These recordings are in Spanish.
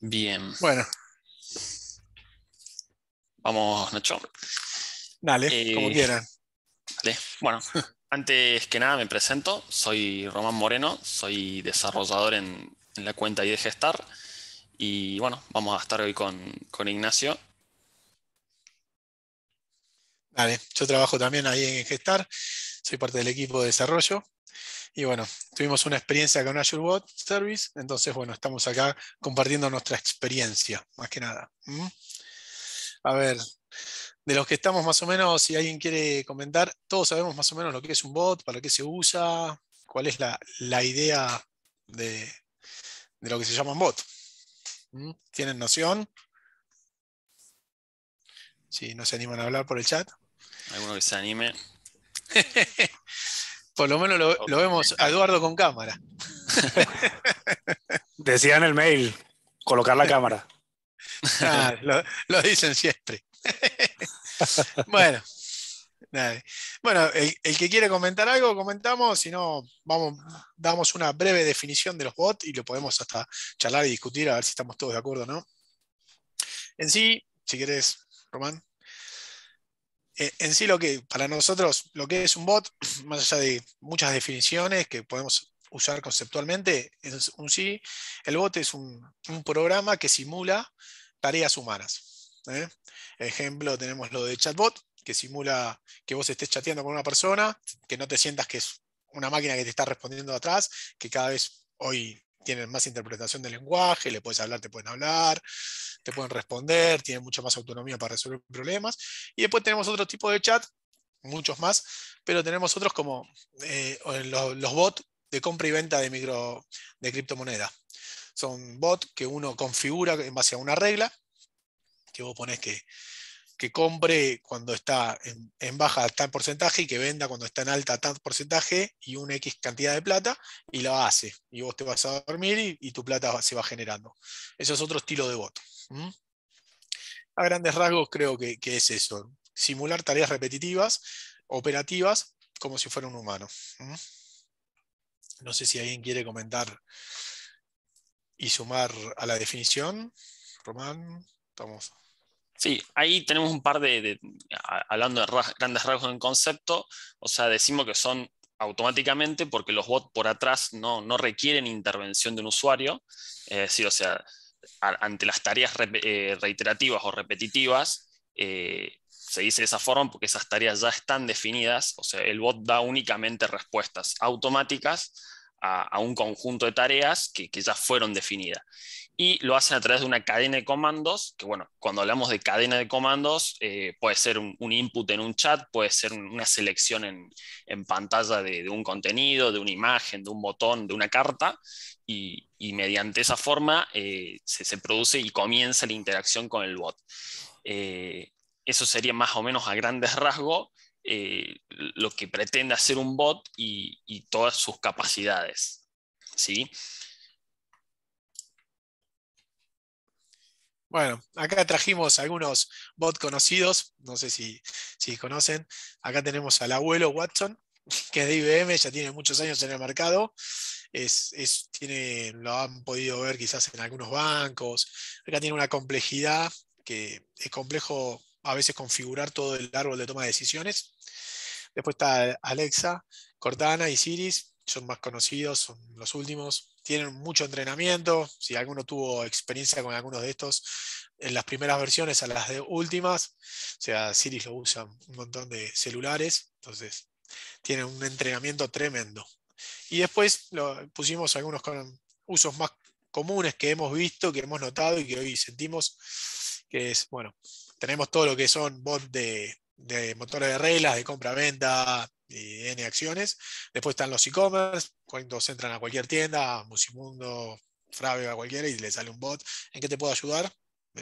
Bien. Bueno. Vamos, Nacho. Dale, eh, como quieran. Dale. Bueno, antes que nada me presento. Soy Román Moreno, soy desarrollador en, la cuenta de gestar Y bueno, vamos a estar hoy con, con Ignacio. Dale, yo trabajo también ahí en Gestar soy parte del equipo de desarrollo. Y bueno, tuvimos una experiencia con Azure Bot Service, entonces bueno, estamos acá compartiendo nuestra experiencia, más que nada. A ver, de los que estamos más o menos, si alguien quiere comentar, todos sabemos más o menos lo que es un bot, para qué se usa, cuál es la, idea de, lo que se llama un bot. ¿Tienen noción? Si no se animan a hablar por el chat. Alguno que se anime. Por lo menos lo, vemos a Eduardo con cámara. Decía en el mail, colocar la cámara. Ah, lo, dicen siempre. bueno, bueno el, que quiere comentar algo, comentamos, si no, vamos, damos una breve definición de los bots y lo podemos hasta charlar y discutir a ver si estamos todos de acuerdo no. En sí, si querés, Román. Eh, en sí lo que para nosotros lo que es un bot, más allá de muchas definiciones que podemos usar conceptualmente, es un sí, el bot es un, programa que simula tareas humanas. ¿eh? Ejemplo, tenemos lo de chatbot, que simula que vos estés chateando con una persona, que no te sientas que es una máquina que te está respondiendo atrás, que cada vez hoy tienen más interpretación del lenguaje, le puedes hablar, te pueden hablar, te pueden responder, tienen mucha más autonomía para resolver problemas. Y después tenemos otro tipo de chat, muchos más, pero tenemos otros como eh, los, bots de compra y venta de, micro, de criptomoneda. Son bots que uno configura en base a una regla, que vos pones que, que compre cuando está en, baja tal porcentaje y que venda cuando está en alta tal porcentaje y una X cantidad de plata y la hace. Y vos te vas a dormir y, tu plata se va generando. Eso es otro estilo de bot. ¿Mm? A grandes rasgos creo que, es eso, simular tareas repetitivas, operativas, como si fuera un humano. ¿Mm? No sé si alguien quiere comentar y sumar a la definición. Román, estamos. Sí, ahí tenemos un par de, hablando de grandes rasgos en concepto, o sea, decimos que son automáticamente porque los bots por atrás no, requieren intervención de un usuario, Es decir, o sea, ante las tareas eh, reiterativas o repetitivas, eh, se dice de esa forma porque esas tareas ya están definidas, o sea, el bot da únicamente respuestas automáticas a, un conjunto de tareas que, ya fueron definidas. Y lo hacen a través de una cadena de comandos, que bueno, cuando hablamos de cadena de comandos, eh, puede ser un, input en un chat, puede ser una selección en, pantalla de, un contenido, de una imagen, de un botón, de una carta, y, mediante esa forma eh, se, produce y comienza la interacción con el bot. Eh, eso sería más o menos a grandes rasgos eh, lo que pretende hacer un bot y, todas sus capacidades. ¿sí? Bueno, acá trajimos algunos bots conocidos, no sé si, si conocen. Acá tenemos al abuelo Watson, que es de IBM, ya tiene muchos años en el mercado es, tiene, lo han podido ver quizás en algunos bancos. Acá tiene una complejidad que es complejo a veces configurar todo el árbol de toma de decisiones. Después está Alexa, Cortana y Siris, son más conocidos, son los últimos. Tienen mucho entrenamiento. Si alguno tuvo experiencia con algunos de estos, en las primeras versiones a las de últimas, o sea, Siris lo usan un montón de celulares, entonces tienen un entrenamiento tremendo. Y después pusimos algunos usos más comunes que hemos visto, que hemos notado y que hoy sentimos, que es, bueno, tenemos todo lo que son bots de, motores de reglas, de compra-venta y N acciones. Después están los e-commerce, cuando entran a cualquier tienda, Musimundo, Frave, a cualquiera, y le sale un bot, ¿en qué te puedo ayudar?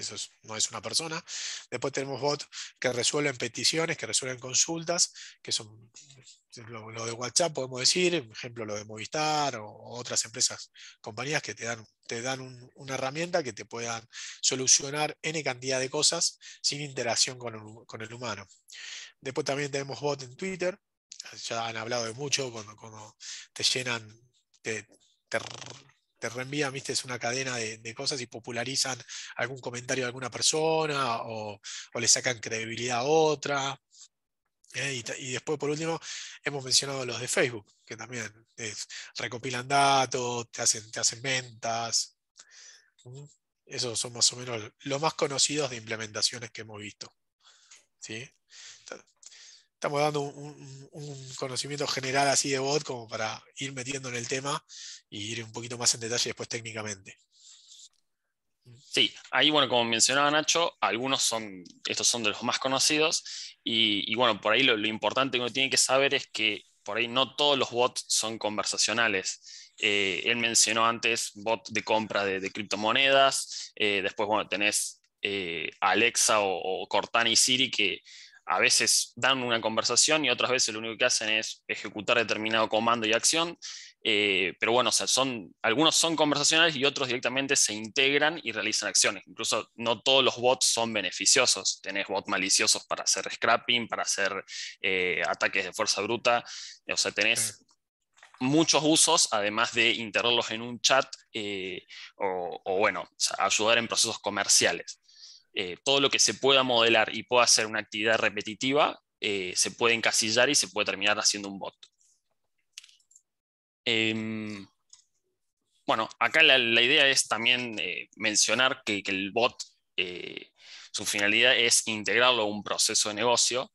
eso no es una persona. Después tenemos bots que resuelven peticiones, que resuelven consultas, que son lo, de WhatsApp, podemos decir, por ejemplo, lo de Movistar o, otras empresas, compañías que te dan, te dan una herramienta que te puedan solucionar N cantidad de cosas sin interacción con el, humano. Después también tenemos bots en Twitter, ya han hablado de mucho, cuando, te llenan, te reenvían, viste, es una cadena de, cosas y popularizan algún comentario de alguna persona o, le sacan credibilidad a otra. ¿eh? Y, después, por último, hemos mencionado los de Facebook, que también recopilan datos, te hacen, te hacen ventas. Esos son más o menos los más conocidos de implementaciones que hemos visto. ¿sí? estamos dando un, conocimiento general así de bot como para ir metiendo en el tema y ir un poquito más en detalle después técnicamente. Sí, ahí bueno, como mencionaba Nacho, algunos son, estos son de los más conocidos y, bueno, por ahí lo, importante que uno tiene que saber es que por ahí no todos los bots son conversacionales. Eh, él mencionó antes bot de compra de, criptomonedas, eh, después bueno, tenés eh, Alexa o, o Cortana y Siri que a veces dan una conversación y otras veces lo único que hacen es ejecutar determinado comando y acción. Eh, pero bueno, son, algunos son conversacionales y otros directamente se integran y realizan acciones. Incluso no todos los bots son beneficiosos. Tenés bots maliciosos para hacer scrapping, para hacer eh, ataques de fuerza bruta. O sea, tenés muchos usos, además de integrarlos en un chat eh, o, bueno, ayudar en procesos comerciales. Eh, todo lo que se pueda modelar y pueda ser una actividad repetitiva eh, se puede encasillar y se puede terminar haciendo un bot. Em, bueno, acá la, idea es también eh, mencionar que, el bot, su finalidad es integrarlo a un proceso de negocio,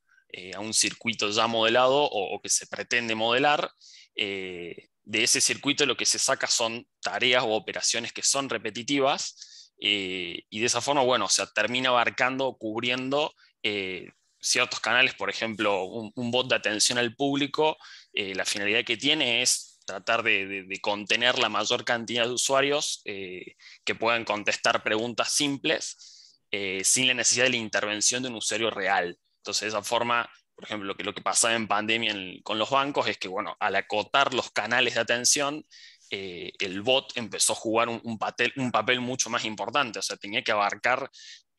a un circuito ya modelado o que se pretende modelar de ese circuito lo que se saca son tareas o operaciones que son repetitivas eh, y de esa forma, bueno, o termina abarcando, cubriendo eh, ciertos canales, por ejemplo, un, bot de atención al público, eh, la finalidad que tiene es tratar de, contener la mayor cantidad de usuarios que puedan contestar preguntas simples sin la necesidad de la intervención de un usuario real. Entonces, de esa forma, por ejemplo, que lo que pasaba en pandemia con los bancos es que, bueno, al acotar los canales de atención, eh, el bot empezó a jugar un, papel, un, papel, mucho más importante, o sea, tenía que abarcar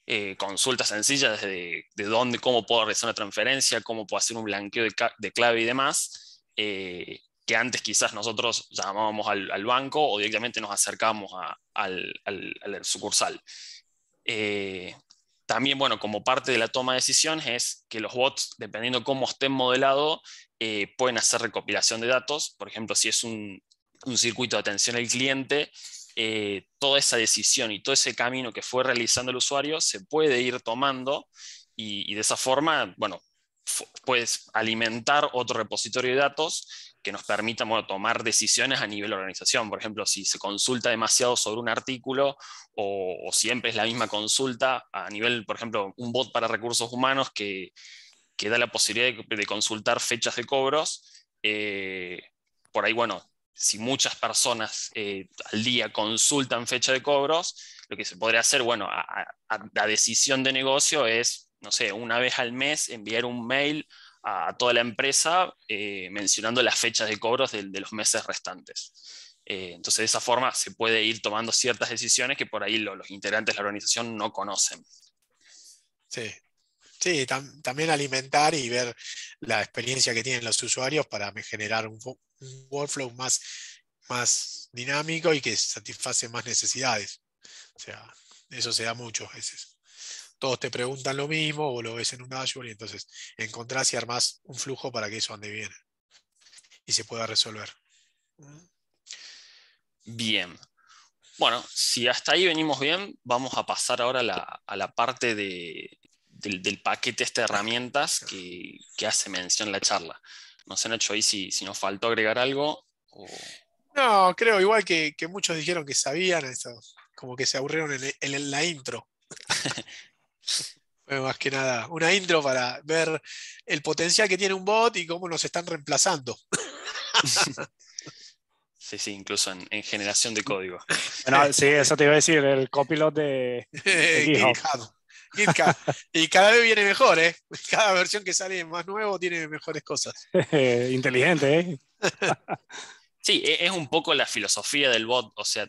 eh, consultas sencillas desde de dónde, cómo puedo realizar una transferencia, cómo puedo hacer un blanqueo de, clave y demás, eh, que antes quizás nosotros llamábamos al, banco o directamente nos acercábamos al, sucursal. también, bueno, como parte de la toma de decisiones es que los bots, dependiendo cómo estén modelados, pueden hacer recopilación de datos. Por ejemplo, si es un, un circuito de atención al cliente, eh, toda esa decisión y todo ese camino que fue realizando el usuario se puede ir tomando y, de esa forma, bueno, puedes alimentar otro repositorio de datos que nos permita tomar decisiones a nivel organización. Por ejemplo, si se consulta demasiado sobre un artículo o, siempre es la misma consulta a nivel, por ejemplo, un bot para recursos humanos que, da la posibilidad de, consultar fechas de cobros, eh, por ahí, bueno, si muchas personas eh, al día consultan fecha de cobros, lo que se podría hacer, bueno, a, decisión de negocio es, no sé, una vez al mes enviar un mail a, toda la empresa eh, mencionando las fechas de cobros de, los meses restantes. Eh, entonces, de esa forma se puede ir tomando ciertas decisiones que por ahí los integrantes de la organización no conocen. Sí, también alimentar y ver la experiencia que tienen los usuarios para generar un, un workflow más, más dinámico y que satisface más necesidades. O sea, eso se da muchas veces. Todos te preguntan lo mismo o lo ves en un dashboard y entonces encontrás y armás un flujo para que eso ande bien y se pueda resolver. Bien. Bueno, si hasta ahí venimos bien, vamos a pasar ahora a la, parte del, paquete de herramientas que hace mención la charla. No han hecho ahí si, nos faltó agregar algo. No, creo igual que, muchos dijeron que sabían, eso, como que se aburrieron en, la intro. más que nada una intro para ver el potencial que tiene un bot y cómo nos están reemplazando. Sí, sí, incluso en, generación de código. Bueno, sí, eso te iba a decir, el copilot de, GitHub. Y cada vez viene mejor, ¿eh? Cada versión que sale más nuevo tiene mejores cosas. Inteligente, ¿eh? sí, e-, es un poco la filosofía del bot, o sea,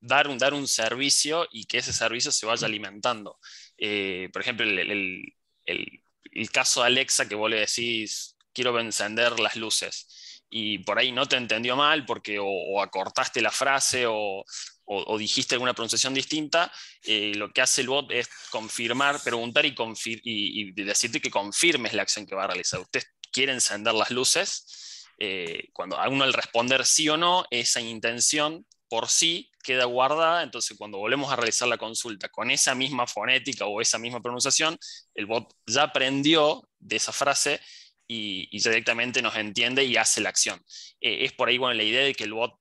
dar un, dar un servicio y que ese servicio se vaya alimentando. Eh, por ejemplo, el, caso de Alexa que vos le decís, quiero encender las luces. Y por ahí no te entendió mal porque o acortaste la frase o, o, dijiste alguna pronunciación distinta, eh, lo que hace el bot es confirmar, preguntar y, y, decirte que confirmes la acción que va a realizar. Usted quiere encender las luces. Eh, cuando a uno al responder sí o no, esa intención por sí queda guardada, entonces cuando volvemos a realizar la consulta con esa misma fonética o esa misma pronunciación, el bot ya aprendió de esa frase y, directamente nos entiende y hace la acción. Eh, es por ahí bueno, la idea de que el bot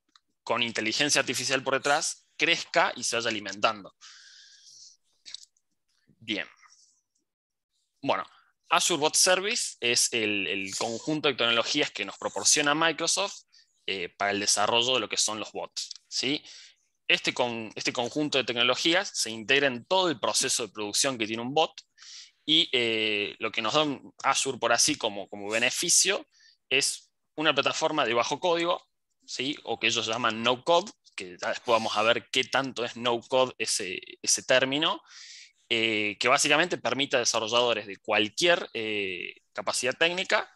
con inteligencia artificial por detrás, crezca y se vaya alimentando. Bien. Bueno, Azure Bot Service es el, conjunto de tecnologías que nos proporciona Microsoft eh, para el desarrollo de lo que son los bots. ¿sí? Este, con, este conjunto de tecnologías se integra en todo el proceso de producción que tiene un bot y eh, lo que nos da Azure por así como, como beneficio es una plataforma de bajo código ¿sí? o que ellos llaman no code, que después vamos a ver qué tanto es no code ese, ese término, eh, que básicamente permite a desarrolladores de cualquier eh, capacidad técnica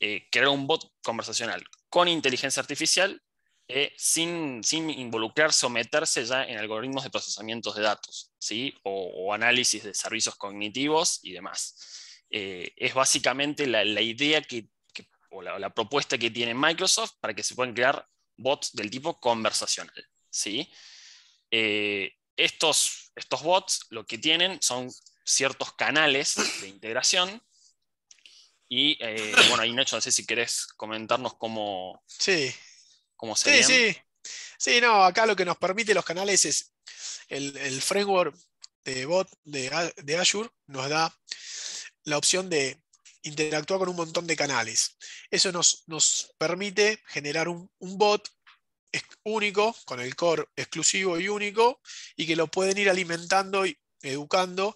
eh, crear un bot conversacional con inteligencia artificial sin, sin, involucrarse o meterse ya en algoritmos de procesamiento de datos ¿sí? o, análisis de servicios cognitivos y demás. es básicamente la, la idea que o la, propuesta que tiene Microsoft para que se puedan crear bots del tipo conversacional. ¿sí? Eh, estos, estos bots lo que tienen son ciertos canales de integración. Y eh, bueno, ahí Nacho, no sé si querés comentarnos cómo, sí. cómo serían. Sí, sí. Sí, no, acá lo que nos permite los canales es el, el framework de bot de Azure nos da la opción de interactúa con un montón de canales. Eso nos, permite generar un, bot único, con el core exclusivo y único, y que lo pueden ir alimentando y educando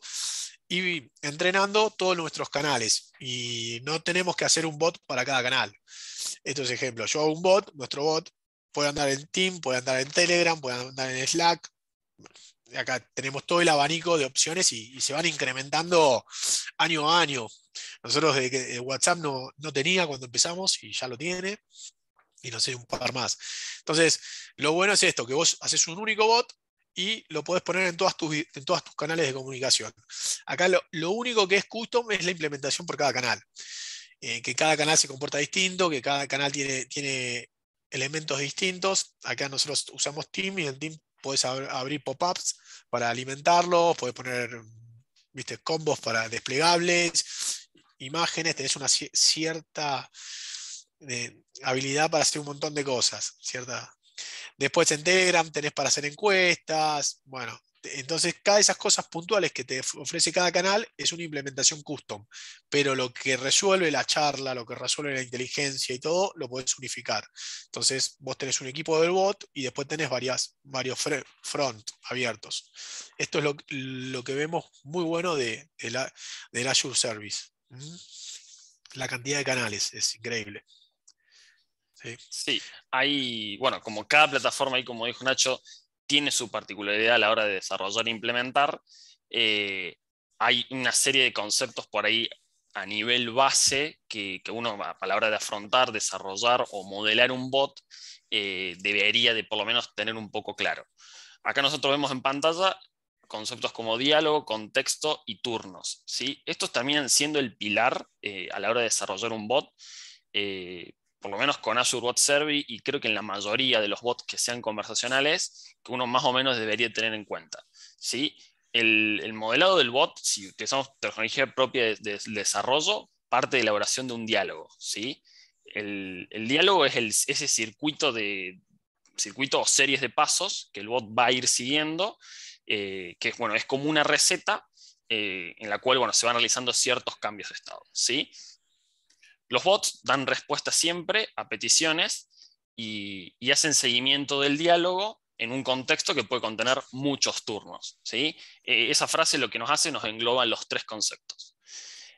y entrenando todos nuestros canales. Y no tenemos que hacer un bot para cada canal. Esto es ejemplo. Yo hago un bot, nuestro bot puede andar en Team, puede andar en Telegram, puede andar en Slack, acá tenemos todo el abanico de opciones y, se van incrementando año a año. Nosotros de WhatsApp no, tenía cuando empezamos y ya lo tiene y no sé, un par más. Entonces, lo bueno es esto, que vos haces un único bot y lo podés poner en todas tus, en todas tus canales de comunicación. Acá lo, único que es custom es la implementación por cada canal. Eh, que cada canal se comporta distinto, que cada canal tiene, tiene elementos distintos. Acá nosotros usamos Team y el Team puedes abrir pop-ups para alimentarlo, puedes poner ¿viste? combos para desplegables, imágenes, tenés una cierta eh, habilidad para hacer un montón de cosas, ¿cierta? Después en Telegram tenés para hacer encuestas, bueno, entonces, cada de esas cosas puntuales que te ofrece cada canal es una implementación custom, pero lo que resuelve la charla, lo que resuelve la inteligencia y todo, lo podés unificar. Entonces, vos tenés un equipo del bot y después tenés varias, varios front abiertos. Esto es lo, que vemos muy bueno de, la, del Azure Service. La cantidad de canales es increíble. Sí. sí, hay, bueno, como cada plataforma y como dijo Nacho, tiene su particularidad a la hora de desarrollar e implementar, eh, hay una serie de conceptos por ahí a nivel base que, uno a la hora de afrontar, desarrollar o modelar un bot eh, debería de por lo menos tener un poco claro. Acá nosotros vemos en pantalla conceptos como diálogo, contexto y turnos. ¿sí? Estos terminan siendo el pilar eh, a la hora de desarrollar un bot por lo menos con Azure Bot Service y creo que en la mayoría de los bots que sean conversacionales, que uno más o menos debería tener en cuenta. ¿sí? El, modelado del bot, si utilizamos tecnología propia de, desarrollo, parte de la elaboración de un diálogo. ¿sí? El, diálogo es ese circuito, de, circuito o series de pasos que el bot va a ir siguiendo, eh, que es, bueno, es como una receta eh, en la cual bueno, se van realizando ciertos cambios de estado. ¿sí? Los bots dan respuesta siempre a peticiones y, hacen seguimiento del diálogo en un contexto que puede contener muchos turnos. ¿sí? Eh, esa frase lo que nos hace nos engloba los tres conceptos.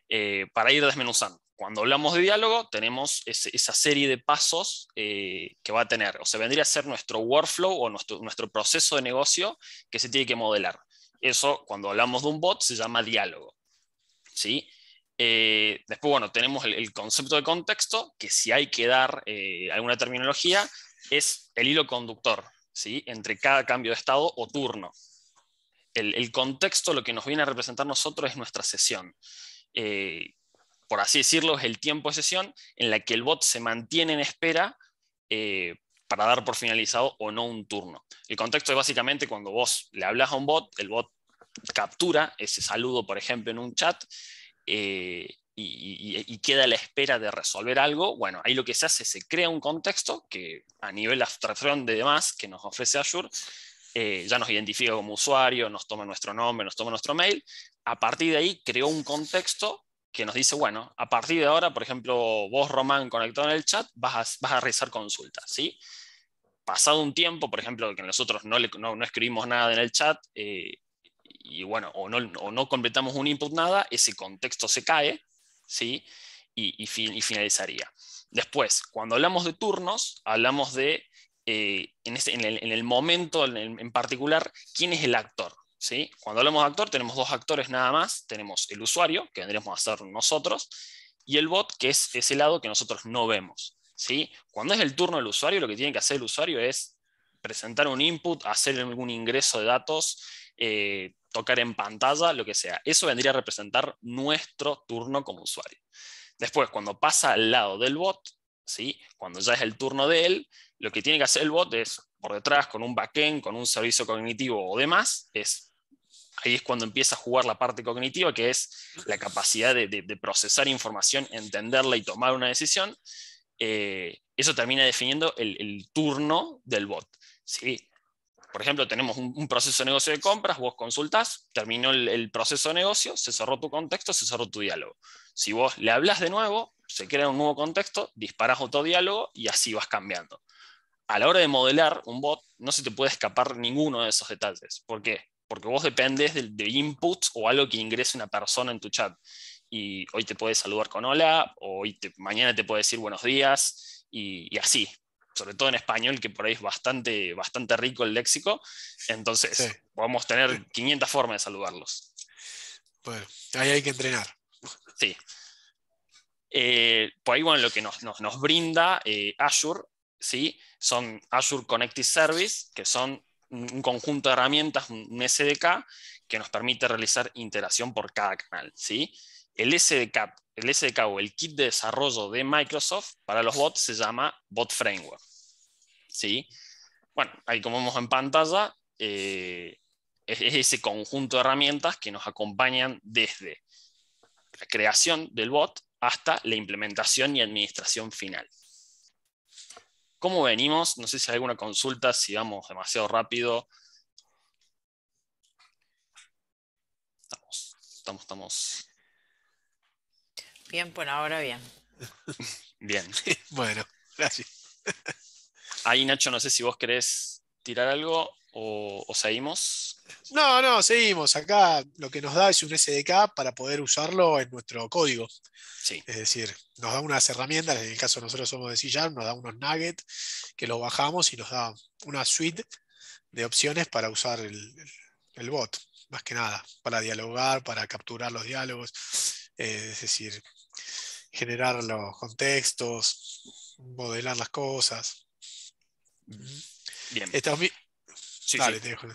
Eh, para ir desmenuzando, cuando hablamos de diálogo tenemos esa serie de pasos eh, que va a tener, o se vendría a ser nuestro workflow o nuestro, nuestro proceso de negocio que se tiene que modelar. Eso, cuando hablamos de un bot, se llama diálogo. ¿sí? Eh, después, bueno, tenemos el, concepto de contexto, que si hay que dar eh, alguna terminología, es el hilo conductor, ¿sí? Entre cada cambio de estado o turno. El, contexto, lo que nos viene a representar nosotros es nuestra sesión. Eh, por así decirlo, es el tiempo de sesión en la que el bot se mantiene en espera para dar por finalizado o no un turno. El contexto es básicamente cuando vos le hablas a un bot, el bot captura ese saludo, por ejemplo, en un chat, eh, y, queda a la espera de resolver algo, bueno, ahí lo que se hace, se crea un contexto que a nivel abstracción de demás que nos ofrece Azure, eh, ya nos identifica como usuario, nos toma nuestro nombre, nos toma nuestro mail, a partir de ahí creó un contexto que nos dice, bueno, a partir de ahora, por ejemplo, vos, Román, conectado en el chat, vas a, realizar consultas, ¿sí? Pasado un tiempo, por ejemplo, que nosotros no, le, no, escribimos nada en el chat, eh, y bueno, o no, completamos un input nada, ese contexto se cae, ¿sí? Y, finalizaría. Después, cuando hablamos de turnos, hablamos de, eh, este, en, el, momento en, particular, quién es el actor. ¿sí? Cuando hablamos de actor, tenemos dos actores nada más. Tenemos el usuario, que vendremos a ser nosotros, y el bot, que es ese lado que nosotros no vemos. ¿sí? Cuando es el turno del usuario, lo que tiene que hacer el usuario es presentar un input, hacer algún ingreso de datos, eh, tocar en pantalla, lo que sea. Eso vendría a representar nuestro turno como usuario. Después, cuando pasa al lado del bot, ¿sí? cuando ya es el turno de él, lo que tiene que hacer el bot es, por detrás, con un backend, con un servicio cognitivo o demás, es ahí es cuando empieza a jugar la parte cognitiva, que es la capacidad de, procesar información, entenderla y tomar una decisión. Eh, eso termina definiendo el, el turno del bot. ¿sí? por ejemplo, tenemos un, proceso de negocio de compras, vos consultás, terminó el, proceso de negocio, se cerró tu contexto, se cerró tu diálogo. Si vos le hablas de nuevo, se crea un nuevo contexto, disparás otro diálogo y así vas cambiando. A la hora de modelar un bot, no se te puede escapar ninguno de esos detalles. ¿Por qué? Porque vos dependes de, inputs o algo que ingrese una persona en tu chat. Y hoy te puede saludar con hola, o mañana te puede decir buenos días, y, y así sobre todo en español, que por ahí es bastante, bastante rico el léxico. Entonces, vamos podemos tener 500 formas de saludarlos. Bueno, ahí hay que entrenar. Sí. Eh, por ahí, bueno, lo que nos, nos, brinda eh, Azure, ¿sí? Son Azure Connected Service, que son un conjunto de herramientas, un SDK, que nos permite realizar interacción por cada canal, ¿sí? el SDK, el SDK o el kit de desarrollo de Microsoft para los bots se llama Bot Framework. ¿Sí? Bueno, ahí como vemos en pantalla, eh, es, es ese conjunto de herramientas que nos acompañan desde la creación del bot hasta la implementación y administración final. ¿Cómo venimos? No sé si hay alguna consulta, si vamos demasiado rápido. Estamos, estamos, estamos. Bien, por ahora bien. Bien. bueno, gracias. Ahí, Nacho, no sé si vos querés tirar algo o, seguimos. No, no, seguimos. Acá lo que nos da es un SDK para poder usarlo en nuestro código. Sí. Es decir, nos da unas herramientas, en el caso nosotros somos de c nos da unos nuggets que los bajamos y nos da una suite de opciones para usar el, bot, más que nada, para dialogar, para capturar los diálogos. Eh, es decir, generar los contextos, modelar las cosas. Bien. bien. sí, dale, dejo.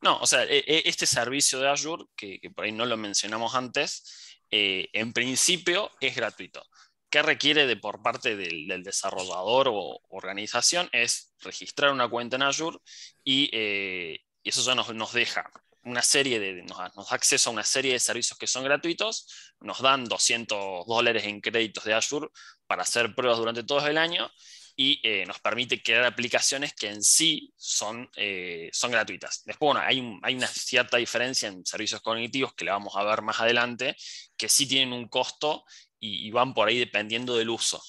no, o sea, e, e, este servicio de Azure, que, por ahí no lo mencionamos antes, eh, en principio es gratuito. ¿Qué requiere de por parte del, desarrollador o organización? Es registrar una cuenta en Azure y, eh, eso ya nos, deja una serie de, nos, da acceso a una serie de servicios que son gratuitos, nos dan 200 dólares en créditos de Azure para hacer pruebas durante todo el año y eh, nos permite crear aplicaciones que en sí son, eh, son gratuitas. Después, bueno, hay, una cierta diferencia en servicios cognitivos que le vamos a ver más adelante, que sí tienen un costo y, van por ahí dependiendo del uso.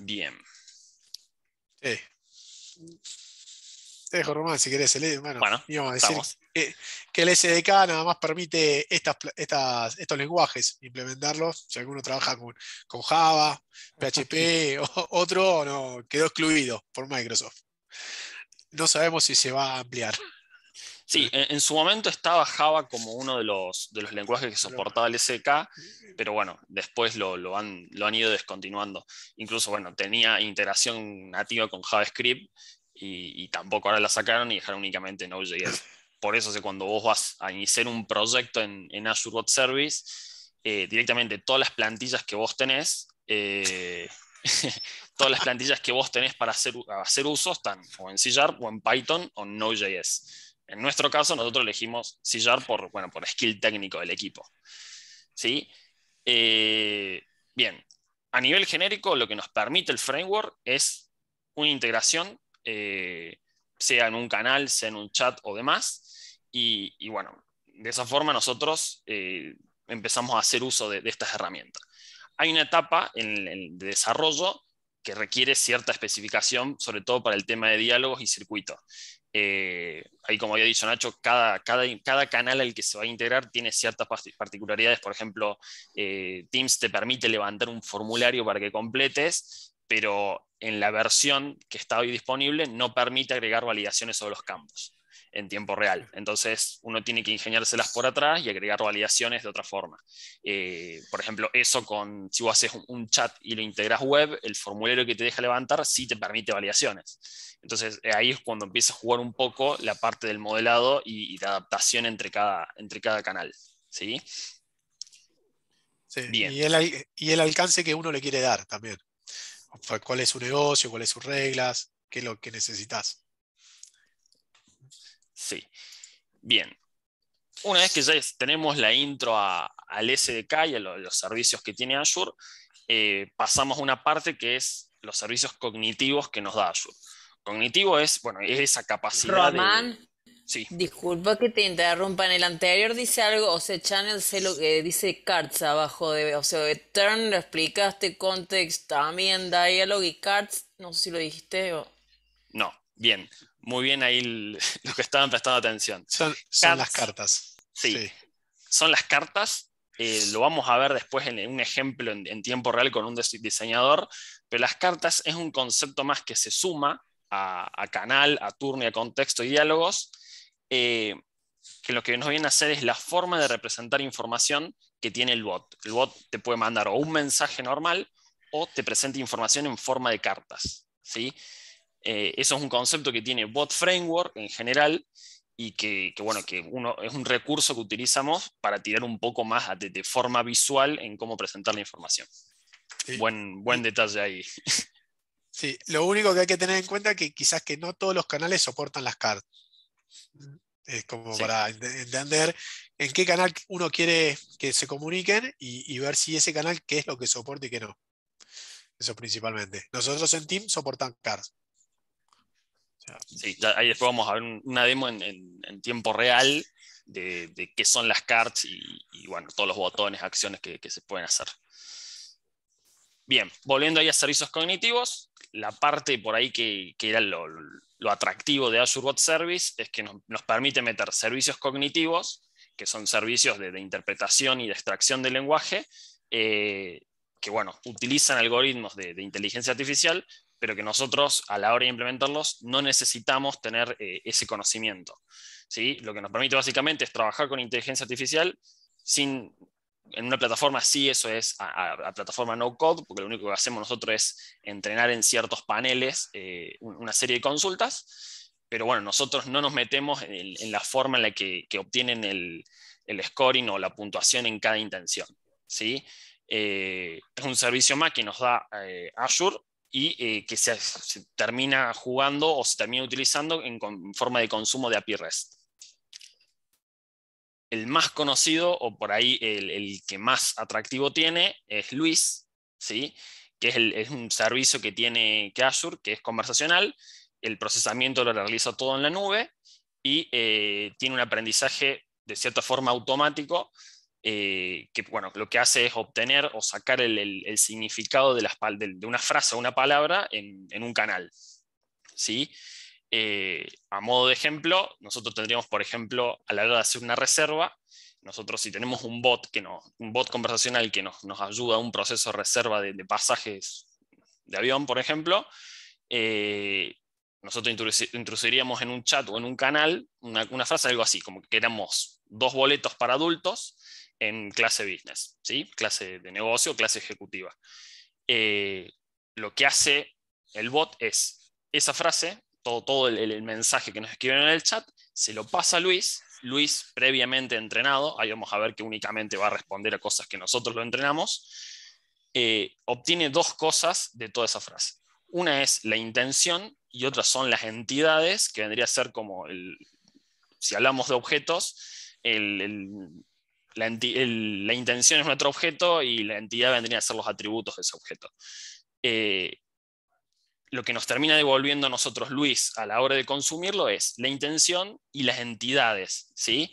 Bien. Te dejo, Román, si quieres bueno, que, el SDK nada más permite estas, estos lenguajes, implementarlos. Si alguno trabaja con, Java, PHP, o, otro, no, quedó excluido por Microsoft. No sabemos si se va a ampliar. Sí, en, su momento estaba Java como uno de los, de los lenguajes que soportaba el SDK, pero bueno, después lo, han, lo han ido descontinuando. Incluso, bueno, tenía integración nativa con JavaScript y, tampoco ahora la sacaron y dejaron únicamente Node.js. Por eso, es que cuando vos vas a iniciar un proyecto en, en Azure Web Service, eh, directamente todas las plantillas que vos tenés, eh, todas las plantillas que vos tenés para hacer, hacer uso están o en C o en Python o en Node.js. En nuestro caso, nosotros elegimos C por, bueno, por skill técnico del equipo. ¿Sí? Eh, bien, a nivel genérico, lo que nos permite el framework es una integración eh, sea en un canal, sea en un chat o demás. Y, bueno, de esa forma nosotros eh, empezamos a hacer uso de, estas herramientas. Hay una etapa en, el desarrollo que requiere cierta especificación, sobre todo para el tema de diálogos y circuitos. Eh, ahí, como había dicho Nacho, cada, cada, canal al que se va a integrar tiene ciertas particularidades. Por ejemplo, Teams te permite levantar un formulario para que completes pero en la versión que está hoy disponible no permite agregar validaciones sobre los campos en tiempo real. Entonces uno tiene que ingeniárselas por atrás y agregar validaciones de otra forma. Eh, por ejemplo, eso con, si vos haces un chat y lo integras web, el formulario que te deja levantar sí te permite validaciones. Entonces eh, ahí es cuando empieza a jugar un poco la parte del modelado y, la adaptación entre cada, entre cada canal. ¿sí? y el alcance que uno le quiere dar también cuál es su negocio, cuáles sus reglas, qué es lo que necesitas. Sí. Bien. Una vez que ya tenemos la intro al SDK y a los servicios que tiene Azure, eh, pasamos a una parte que es los servicios cognitivos que nos da Azure. Cognitivo es, bueno, es esa capacidad. de... Disculpa que te interrumpa. En el anterior dice algo, o sea, Channel sé lo que eh, dice cards abajo de. O sea, Turn lo explicaste, context también, dialogue y cards. No sé si lo dijiste o. No, bien. Muy bien ahí lo los que estaban prestando atención. Son, las cartas. Sí. Son las cartas. Eh, lo vamos a ver después en, un ejemplo en, tiempo real con un diseñador. Pero las cartas es un concepto más que se suma a, a canal, a Turn y a contexto y diálogos eh, que lo que nos viene a hacer es la forma de representar información que tiene el bot. El bot te puede mandar o un mensaje normal o te presenta información en forma de cartas. ¿sí? Eh, eso es un concepto que tiene Bot Framework en general y que, bueno, que uno, es un recurso que utilizamos para tirar un poco más de, forma visual en cómo presentar la información. Buen, buen detalle ahí. Sí, lo único que hay que tener en cuenta es que quizás que no todos los canales soportan las cartas. Es como para entender en qué canal uno quiere que se comuniquen y, ver si ese canal qué es lo que soporta y qué no. Eso principalmente. Nosotros en Team soportan Cards Sí, ahí después vamos a ver una demo en, tiempo real de, qué son las cards y, bueno, todos los botones, acciones que, se pueden hacer. Bien, volviendo ahí a servicios cognitivos, la parte por ahí que, que era lo, lo atractivo de Azure Bot Service es que nos, permite meter servicios cognitivos, que son servicios de, interpretación y de extracción del lenguaje, eh, que bueno, utilizan algoritmos de, inteligencia artificial, pero que nosotros a la hora de implementarlos no necesitamos tener eh, ese conocimiento. ¿sí? Lo que nos permite básicamente es trabajar con inteligencia artificial sin en una plataforma sí, eso es a, plataforma no code, porque lo único que hacemos nosotros es entrenar en ciertos paneles eh, una serie de consultas, pero bueno, nosotros no nos metemos en, la forma en la que, obtienen el, scoring o la puntuación en cada intención. ¿sí? Eh, es un servicio más que nos da eh, Azure y que se, termina jugando o se termina utilizando en forma de consumo de API REST el más conocido o por ahí el, que más atractivo tiene es Luis, ¿sí? que es, un servicio que tiene que Azure, que es conversacional, el procesamiento lo realiza todo en la nube y eh, tiene un aprendizaje de cierta forma automático, eh, que bueno, lo que hace es obtener o sacar el, significado de, de, una frase o una palabra en, un canal. ¿sí? Eh, a modo de ejemplo, nosotros tendríamos, por ejemplo, a la hora de hacer una reserva, nosotros si tenemos un bot, que no, un bot conversacional que nos, ayuda a un proceso de reserva de, pasajes de avión, por ejemplo, eh, nosotros introduciríamos en un chat o en un canal una, frase, algo así, como que queremos dos boletos para adultos en clase business, ¿sí? clase de negocio, clase ejecutiva. Eh, lo que hace el bot es esa frase, todo, el, mensaje que nos escriben en el chat, se lo pasa a Luis. Luis, previamente entrenado, ahí vamos a ver que únicamente va a responder a cosas que nosotros lo entrenamos, eh, obtiene dos cosas de toda esa frase. Una es la intención y otra son las entidades, que vendría a ser como, el, si hablamos de objetos, la, intención es nuestro objeto y la entidad vendría a ser los atributos de ese objeto. Eh, lo que nos termina devolviendo a nosotros Luis a la hora de consumirlo es la intención y las entidades, ¿sí?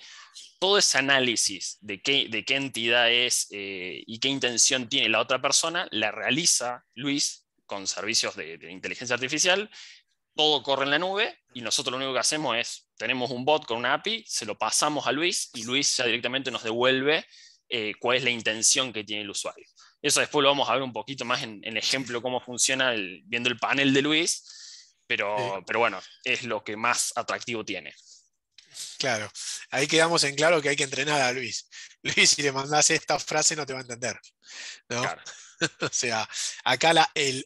Todo ese análisis de qué, de entidad es eh, y qué intención tiene la otra persona, la realiza Luis con servicios de, inteligencia artificial, todo corre en la nube y nosotros lo único que hacemos es, tenemos un bot con una API, se lo pasamos a Luis y Luis ya directamente nos devuelve eh, cuál es la intención que tiene el usuario. Eso después lo vamos a ver un poquito más en, en ejemplo cómo funciona viendo el panel de Luis, pero, pero bueno, es lo que más atractivo tiene. Claro, ahí quedamos en claro que hay que entrenar a Luis. Luis, si le mandas esta frase no te va a entender. o sea, acá el,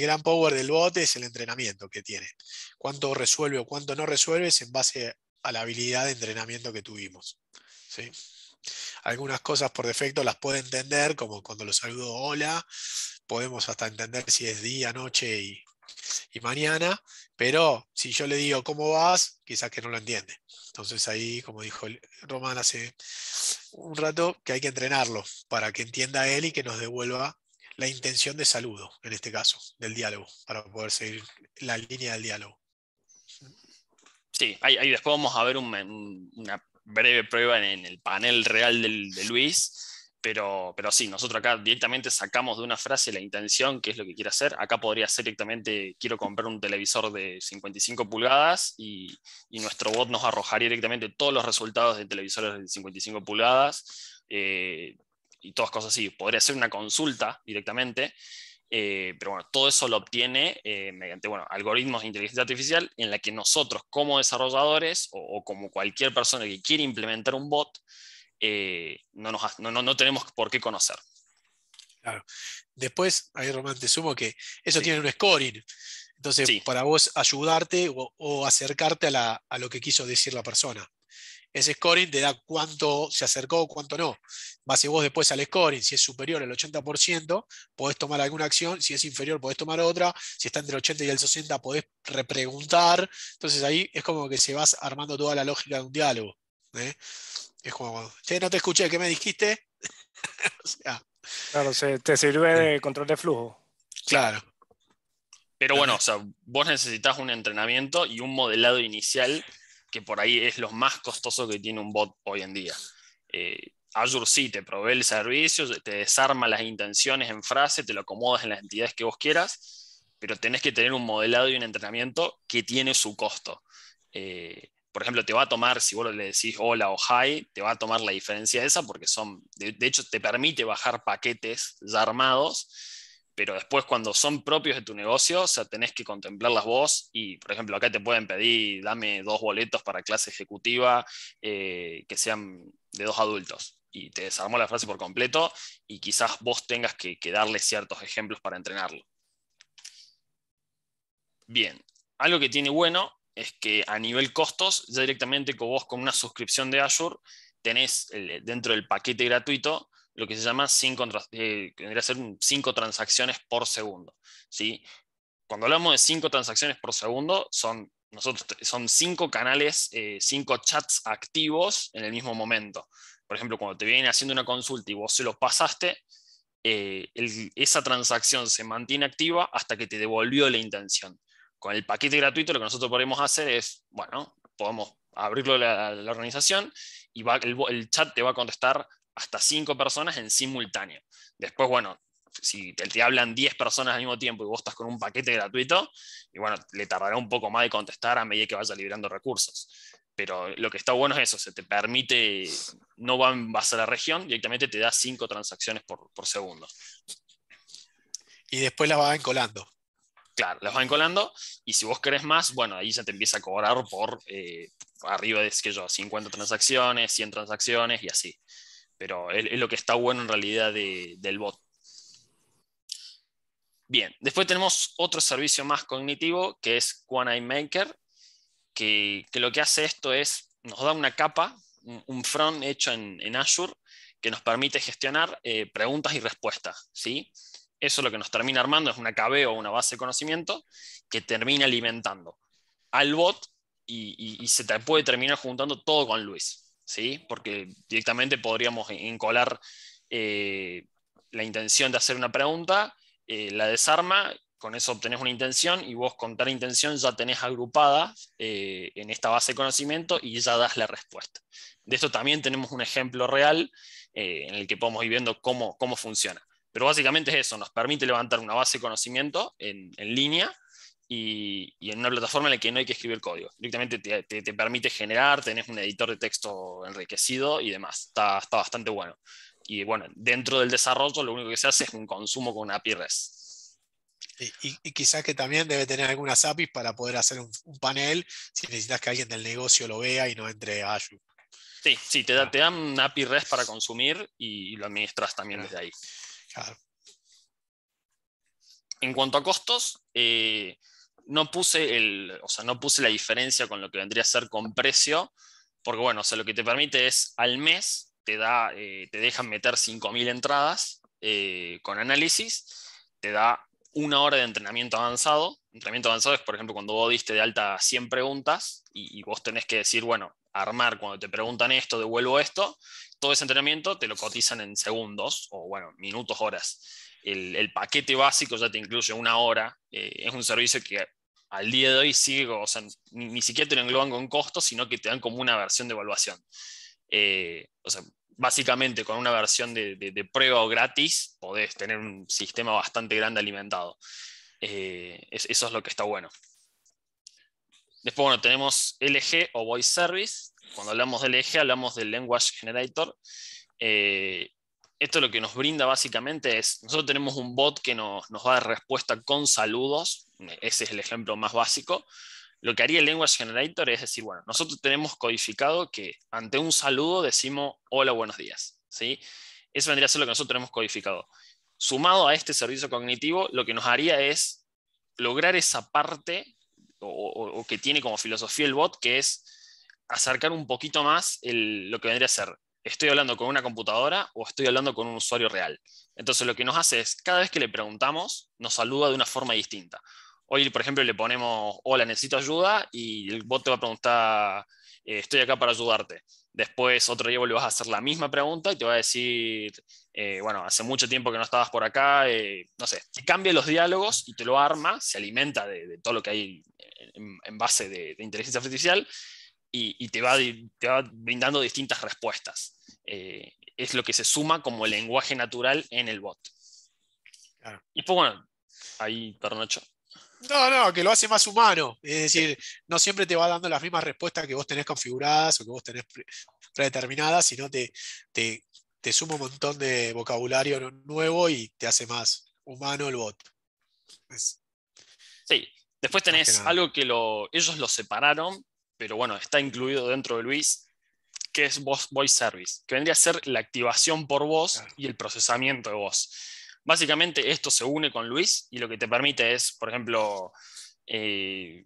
gran power del bote es el entrenamiento que tiene. Cuánto resuelve o cuánto no resuelves en base a la habilidad de entrenamiento que tuvimos. ¿sí? Algunas cosas por defecto las puede entender, como cuando lo saludo hola, podemos hasta entender si es día, noche y, mañana, pero si yo le digo cómo vas, quizás que no lo entiende. Entonces ahí, como dijo Román hace un rato, que hay que entrenarlo para que entienda él y que nos devuelva la intención de saludo, en este caso, del diálogo, para poder seguir la línea del diálogo. Sí, ahí, después vamos a ver un, una breve prueba en el panel real de Luis, pero, pero sí, nosotros acá directamente sacamos de una frase la intención, qué es lo que quiere hacer. Acá podría ser directamente, quiero comprar un televisor de 55 pulgadas y, y nuestro bot nos arrojaría directamente todos los resultados de televisores de 55 pulgadas. Eh, y todas cosas así. Podría hacer una consulta directamente eh, pero bueno, todo eso lo obtiene eh, mediante algoritmos de inteligencia artificial en la que nosotros como desarrolladores o, como cualquier persona que quiere implementar un bot, eh, no, tenemos por qué conocer. Claro. Después, ahí Román, te sumo que eso tiene un scoring. Entonces, para vos ayudarte o, acercarte a lo que quiso decir la persona ese scoring te da cuánto se acercó, cuánto no. y vos después al scoring, si es superior al 80%, podés tomar alguna acción, si es inferior, podés tomar otra, si está entre el 80 y el 60, podés repreguntar. Entonces ahí es como que se vas armando toda la lógica de un diálogo. ¿eh? Es no te escuché, ¿qué me dijiste? claro, te sirve de control de flujo. Claro. Pero bueno, vos necesitas un entrenamiento y un modelado inicial que por ahí es lo más costoso que tiene un bot hoy en día. Eh, Azure sí te provee el servicio, te desarma las intenciones en frase, te lo acomodas en las entidades que vos quieras, pero tenés que tener un modelado y un entrenamiento que tiene su costo. Eh, por ejemplo, te va a tomar, si vos le decís hola o hi, te va a tomar la diferencia esa porque son, de hecho, te permite bajar paquetes ya armados pero después cuando son propios de tu negocio, o sea, tenés que contemplarlas vos y, por ejemplo, acá te pueden pedir, dame dos boletos para clase ejecutiva eh, que sean de dos adultos. Y te desarmó la frase por completo y quizás vos tengas que, darle ciertos ejemplos para entrenarlo. Bien, algo que tiene bueno es que a nivel costos, ya directamente con vos con una suscripción de Azure, tenés dentro del paquete gratuito lo que se llama cinco, eh, ser cinco transacciones por segundo. ¿sí? Cuando hablamos de cinco transacciones por segundo, son, nosotros, son cinco canales, eh, cinco chats activos en el mismo momento. Por ejemplo, cuando te vienen haciendo una consulta y vos se lo pasaste, eh, esa transacción se mantiene activa hasta que te devolvió la intención. Con el paquete gratuito lo que nosotros podemos hacer es, bueno, podemos abrirlo a la, organización y el, chat te va a contestar hasta cinco personas en simultáneo. Después, bueno, si te, hablan 10 personas al mismo tiempo y vos estás con un paquete gratuito, y bueno, le tardará un poco más de contestar a medida que vaya liberando recursos. Pero lo que está bueno es eso, se te permite, no va a la región, directamente te da cinco transacciones por, segundo. Y después las va encolando. Claro, las va encolando, y si vos querés más, bueno, ahí ya te empieza a cobrar por eh, arriba de, qué yo, 50 transacciones, 100 transacciones y así pero es, lo que está bueno en realidad del bot. Bien, después tenemos otro servicio más cognitivo que es QAnon Maker, que, lo que hace esto es, nos da una capa, un, front hecho en, Azure, que nos permite gestionar eh, preguntas y respuestas. ¿sí? Eso lo que nos termina armando, es una KB o una base de conocimiento que termina alimentando al bot y, y se te puede terminar juntando todo con Luis porque directamente podríamos encolar eh, la intención de hacer una pregunta, eh, la desarma, con eso obtenés una intención y vos con tal intención ya tenés agrupada eh, en esta base de conocimiento y ya das la respuesta. De esto también tenemos un ejemplo real en el que podemos ir viendo cómo, funciona. Pero básicamente es eso, nos permite levantar una base de conocimiento en línea y, en una plataforma en la que no hay que escribir código. Directamente te, permite generar, tenés un editor de texto enriquecido y demás. Está, bastante bueno. Y bueno, dentro del desarrollo lo único que se hace es un consumo con una API REST. Y, quizás que también debe tener algunas APIs para poder hacer un, panel si necesitas que alguien del negocio lo vea y no entre a Azure. Sí, sí, te, dan un API REST para consumir y, lo administras también desde ahí. Claro. En cuanto a costos, eh, no puse, el, sea, no puse la diferencia con lo que vendría a ser con precio, porque bueno, sea, lo que te permite es al mes, te, da, eh, te dejan meter 5.000 entradas eh, con análisis, te da una hora de entrenamiento avanzado. Entrenamiento avanzado es, por ejemplo, cuando vos diste de alta 100 preguntas y, vos tenés que decir, bueno, armar, cuando te preguntan esto, devuelvo esto, todo ese entrenamiento te lo cotizan en segundos o, bueno, minutos, horas. El, paquete básico ya te incluye una hora, eh, es un servicio que al día de hoy sigue, o sea, ni, siquiera te lo engloban con costos, sino que te dan como una versión de evaluación. Eh, o básicamente con una versión de, prueba o gratis, podés tener un sistema bastante grande alimentado. Eh, eso es lo que está bueno. Después, bueno, tenemos LG o Voice Service. Cuando hablamos de LG, hablamos del Language Generator. Eh, esto lo que nos brinda básicamente es, nosotros tenemos un bot que nos, va a dar respuesta con saludos, ese es el ejemplo más básico. Lo que haría el Language Generator es decir, bueno, nosotros tenemos codificado que ante un saludo decimos hola, buenos días. ¿sí? Eso vendría a ser lo que nosotros tenemos codificado. Sumado a este servicio cognitivo, lo que nos haría es lograr esa parte o, que tiene como filosofía el bot, que es acercar un poquito más lo que vendría a ser ¿estoy hablando con una computadora o estoy hablando con un usuario real? Entonces lo que nos hace es, cada vez que le preguntamos, nos saluda de una forma distinta. Hoy, por ejemplo, le ponemos, hola, necesito ayuda, y el bot te va a preguntar, eh, estoy acá para ayudarte. Después, otro día le vas a hacer la misma pregunta y te va a decir, eh, bueno, hace mucho tiempo que no estabas por acá, eh, no sé, te cambia los diálogos y te lo arma, se alimenta de, todo lo que hay en, base de inteligencia artificial y, te, va, brindando distintas respuestas. Eh, es lo que se suma como el lenguaje natural en el bot. Y pues bueno, ahí, Pernocho. No, no, que lo hace más humano. Es decir, no siempre te va dando las mismas respuestas que vos tenés configuradas o que vos tenés predeterminadas, sino te, te, te suma un montón de vocabulario nuevo y te hace más humano el bot. sí, después tenés algo que lo, ellos lo separaron pero bueno, está incluido dentro de Luis, que es Voice Service, que vendría a ser la activación por voz y el procesamiento de voz. Básicamente esto se une con Luis y lo que te permite es, por ejemplo, eh,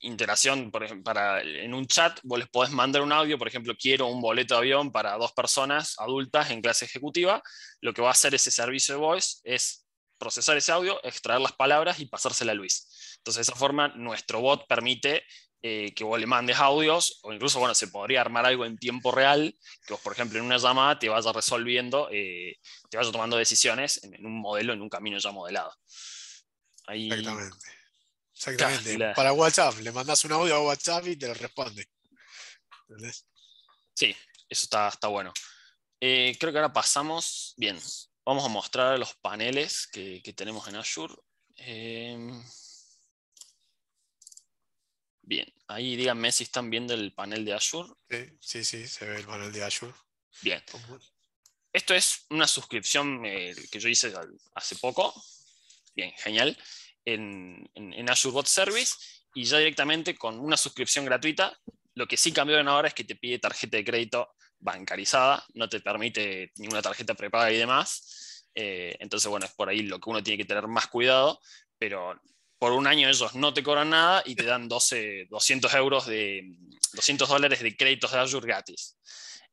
interacción para, en un chat, vos les podés mandar un audio, por ejemplo, quiero un boleto de avión para dos personas adultas en clase ejecutiva, lo que va a hacer ese servicio de voice es procesar ese audio, extraer las palabras y pasársela a Luis. Entonces, de esa forma, nuestro bot permite eh, que vos le mandes audios, o incluso, bueno, se podría armar algo en tiempo real, que vos, por ejemplo, en una llamada te vaya resolviendo, eh, te vaya tomando decisiones en, un modelo, en un camino ya modelado. Exactamente. Exactamente. Para WhatsApp, le mandas un audio a WhatsApp y te lo responde. Sí, eso está, está bueno. Eh, creo que ahora pasamos. Bien, vamos a mostrar los paneles que, que tenemos en Azure. Bien, ahí díganme si están viendo el panel de Azure. Sí, sí, sí se ve el panel de Azure. Bien. Esto es una suscripción eh, que yo hice hace poco. Bien, genial. En, Azure Bot Service y ya directamente con una suscripción gratuita. Lo que sí cambiaron ahora es que te pide tarjeta de crédito bancarizada, no te permite ninguna tarjeta prepaga y demás. Eh, entonces, bueno, es por ahí lo que uno tiene que tener más cuidado, pero por un año ellos no te cobran nada y te dan 12, 200 euros de 200 dólares de créditos de Azure gratis.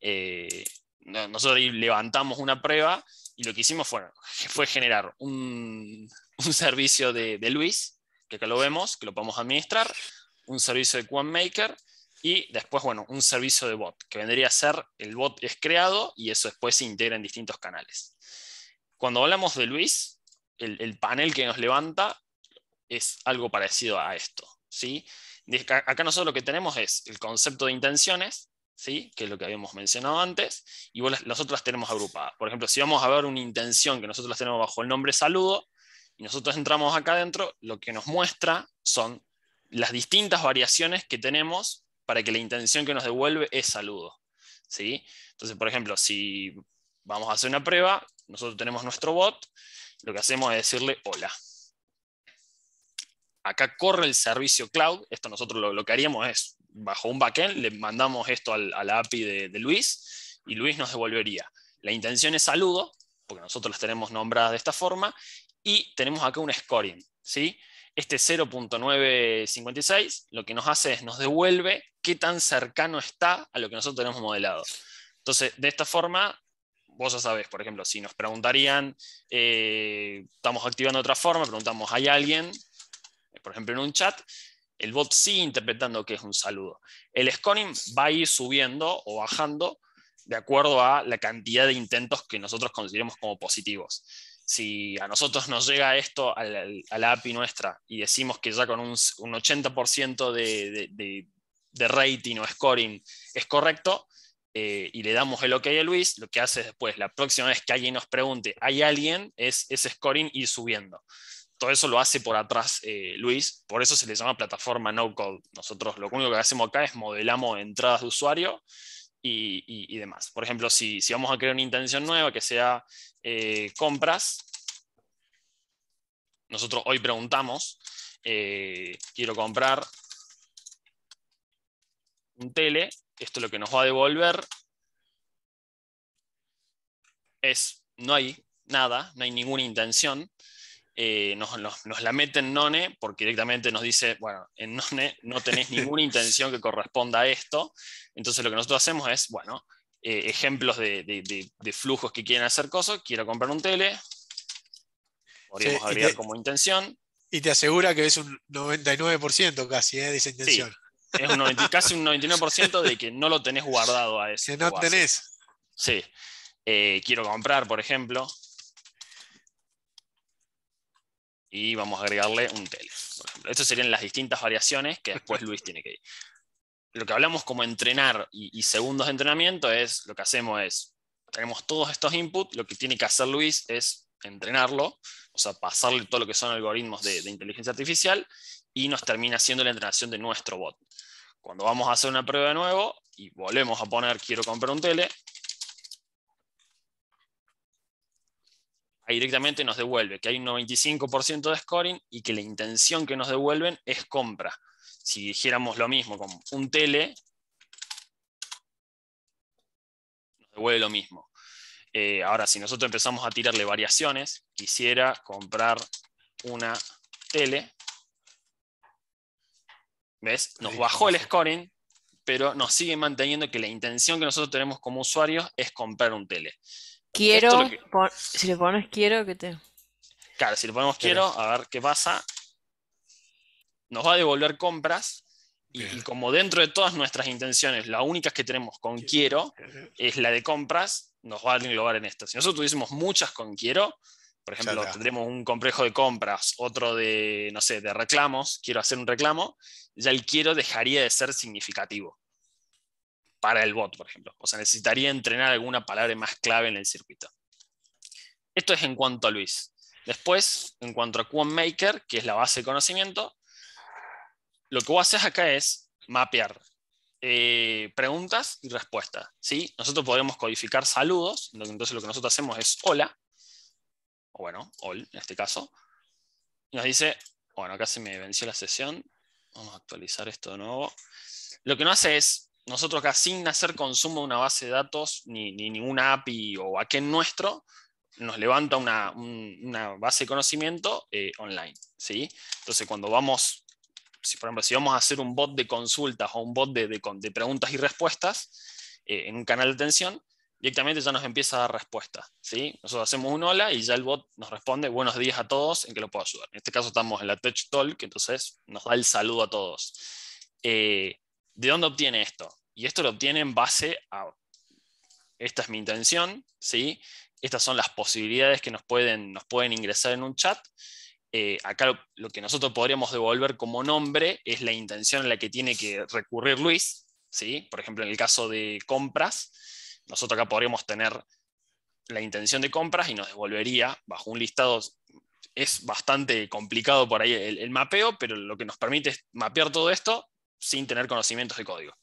Eh, nosotros levantamos una prueba y lo que hicimos fue, fue generar un, servicio de, de, Luis, que acá lo vemos, que lo podemos administrar, un servicio de QuantMaker y después, bueno, un servicio de bot, que vendría a ser el bot es creado y eso después se integra en distintos canales. Cuando hablamos de Luis, el panel que nos levanta es algo parecido a esto. ¿sí? Acá nosotros lo que tenemos es el concepto de intenciones, ¿sí? que es lo que habíamos mencionado antes, y las, nosotros las tenemos agrupadas. Por ejemplo, si vamos a ver una intención que nosotros tenemos bajo el nombre saludo, y nosotros entramos acá adentro, lo que nos muestra son las distintas variaciones que tenemos para que la intención que nos devuelve es saludo. ¿sí? Entonces, por ejemplo, si vamos a hacer una prueba, nosotros tenemos nuestro bot, lo que hacemos es decirle hola acá corre el servicio cloud, esto nosotros lo, que haríamos es, bajo un backend, le mandamos esto al, a la API de, Luis y Luis nos devolvería. La intención es saludo, porque nosotros las tenemos nombradas de esta forma, y tenemos acá un scoring, ¿sí? Este 0.956 lo que nos hace es nos devuelve qué tan cercano está a lo que nosotros tenemos modelado. Entonces, de esta forma, vos ya sabés, por ejemplo, si nos preguntarían, eh, estamos activando otra forma, preguntamos, ¿hay alguien por ejemplo, en un chat, el bot sigue interpretando que es un saludo. El scoring va a ir subiendo o bajando de acuerdo a la cantidad de intentos que nosotros consideremos como positivos. Si a nosotros nos llega esto a la, API nuestra y decimos que ya con un, 80% de, rating o scoring es correcto, eh, y le damos el OK a Luis, lo que hace después, la próxima vez que alguien nos pregunte, ¿hay alguien? Es ese scoring ir subiendo todo eso lo hace por atrás eh, Luis, por eso se le llama plataforma no code. Nosotros lo único que hacemos acá es modelamos entradas de usuario y, demás. Por ejemplo, si, vamos a crear una intención nueva que sea eh, compras, nosotros hoy preguntamos, eh, quiero comprar un tele, esto lo que nos va a devolver es, no hay nada, no hay ninguna intención, eh, nos, la mete en None porque directamente nos dice, bueno, en None no tenés ninguna intención que corresponda a esto. Entonces lo que nosotros hacemos es, bueno, eh, ejemplos de, flujos que quieren hacer cosas, quiero comprar un tele, podríamos como intención. Y te asegura que es un 99% casi ¿eh? de esa intención. es un casi un 99% de que no lo tenés guardado a eso. Que no tenés. Sí. Eh, quiero comprar, por ejemplo, y vamos a agregarle un tele. Estas serían las distintas variaciones que después Luis tiene que ir. Lo que hablamos como entrenar y, segundos de entrenamiento es lo que hacemos es, tenemos todos estos inputs, lo que tiene que hacer Luis es entrenarlo, o sea, pasarle todo lo que son algoritmos de, de inteligencia artificial y nos termina haciendo la entrenación de nuestro bot. Cuando vamos a hacer una prueba de nuevo y volvemos a poner quiero comprar un tele, ahí directamente nos devuelve que hay un 95% de scoring y que la intención que nos devuelven es compra. Si dijéramos lo mismo con un tele, nos devuelve lo mismo. Eh, ahora, si nosotros empezamos a tirarle variaciones, quisiera comprar una tele, ¿ves? Nos bajó el scoring, pero nos sigue manteniendo que la intención que nosotros tenemos como usuarios es comprar un tele. Quiero, si le pones quiero, que te... Claro, si le ponemos quiero, a ver qué pasa. Nos va a devolver compras y, como dentro de todas nuestras intenciones, la única que tenemos con quiero es la de compras, nos va a englobar en esto Si nosotros tuviésemos muchas con quiero, por ejemplo, tendremos un complejo de compras, otro de, no sé, de reclamos, quiero hacer un reclamo, ya el quiero dejaría de ser significativo para el bot, por ejemplo. O sea, necesitaría entrenar alguna palabra más clave en el circuito. Esto es en cuanto a Luis. Después, en cuanto a QuantMaker, que es la base de conocimiento, lo que vos haces acá es mapear eh, preguntas y respuestas. ¿sí? Nosotros podemos codificar saludos, entonces lo que nosotros hacemos es hola, o bueno, all en este caso. Y Nos dice, bueno, acá se me venció la sesión, vamos a actualizar esto de nuevo. Lo que nos hace es nosotros acá sin hacer consumo de una base de datos ni, ninguna API o aquel nuestro, nos levanta una, base de conocimiento eh, online. ¿sí? Entonces, cuando vamos, si, por ejemplo, si vamos a hacer un bot de consultas o un bot de, preguntas y respuestas eh, en un canal de atención, directamente ya nos empieza a dar respuesta. ¿sí? Nosotros hacemos un hola y ya el bot nos responde buenos días a todos, ¿en qué lo puedo ayudar? En este caso estamos en la Tech Talk, entonces nos da el saludo a todos. Eh, ¿de dónde obtiene esto? Y esto lo obtiene en base a, esta es mi intención, ¿sí? estas son las posibilidades que nos pueden, nos pueden ingresar en un chat. Eh, acá lo, que nosotros podríamos devolver como nombre es la intención a la que tiene que recurrir Luis. ¿sí? Por ejemplo, en el caso de compras, nosotros acá podríamos tener la intención de compras y nos devolvería bajo un listado. Es bastante complicado por ahí el, el mapeo, pero lo que nos permite es mapear todo esto sin tener conocimientos de código.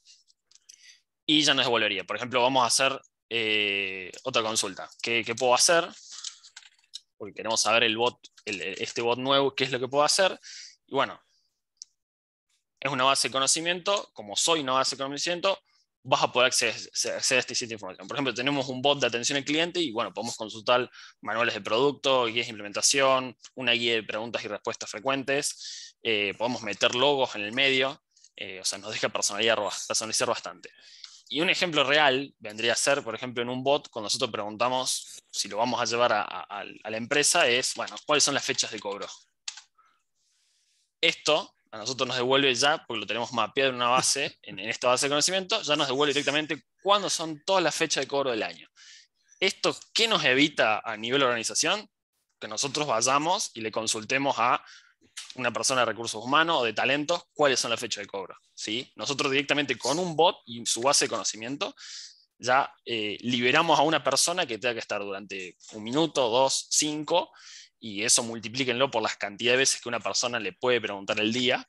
Y ya nos devolvería. Por ejemplo, vamos a hacer eh, otra consulta. ¿Qué, puedo hacer? Porque queremos saber el bot, este bot nuevo, qué es lo que puedo hacer. Y bueno, es una base de conocimiento. Como soy una base de conocimiento, vas a poder acceder, a este sitio de información. Por ejemplo, tenemos un bot de atención al cliente y bueno, podemos consultar manuales de producto, guías de implementación, una guía de preguntas y respuestas frecuentes, eh, podemos meter logos en el medio. Eh, o sea, nos deja personalizar bastante. Y un ejemplo real vendría a ser, por ejemplo, en un bot, cuando nosotros preguntamos si lo vamos a llevar a, la empresa, es, bueno, ¿cuáles son las fechas de cobro? Esto a nosotros nos devuelve ya, porque lo tenemos mapeado en una base, en, en esta base de conocimiento, ya nos devuelve directamente cuándo son todas las fechas de cobro del año. ¿Esto qué nos evita a nivel organización? Que nosotros vayamos y le consultemos a una persona de recursos humanos o de talentos cuáles son las fechas de cobro. ¿sí? Nosotros directamente con un bot y su base de conocimiento ya eh, liberamos a una persona que tenga que estar durante un minuto, dos, cinco, y eso multiplíquenlo por las cantidades de veces que una persona le puede preguntar el día,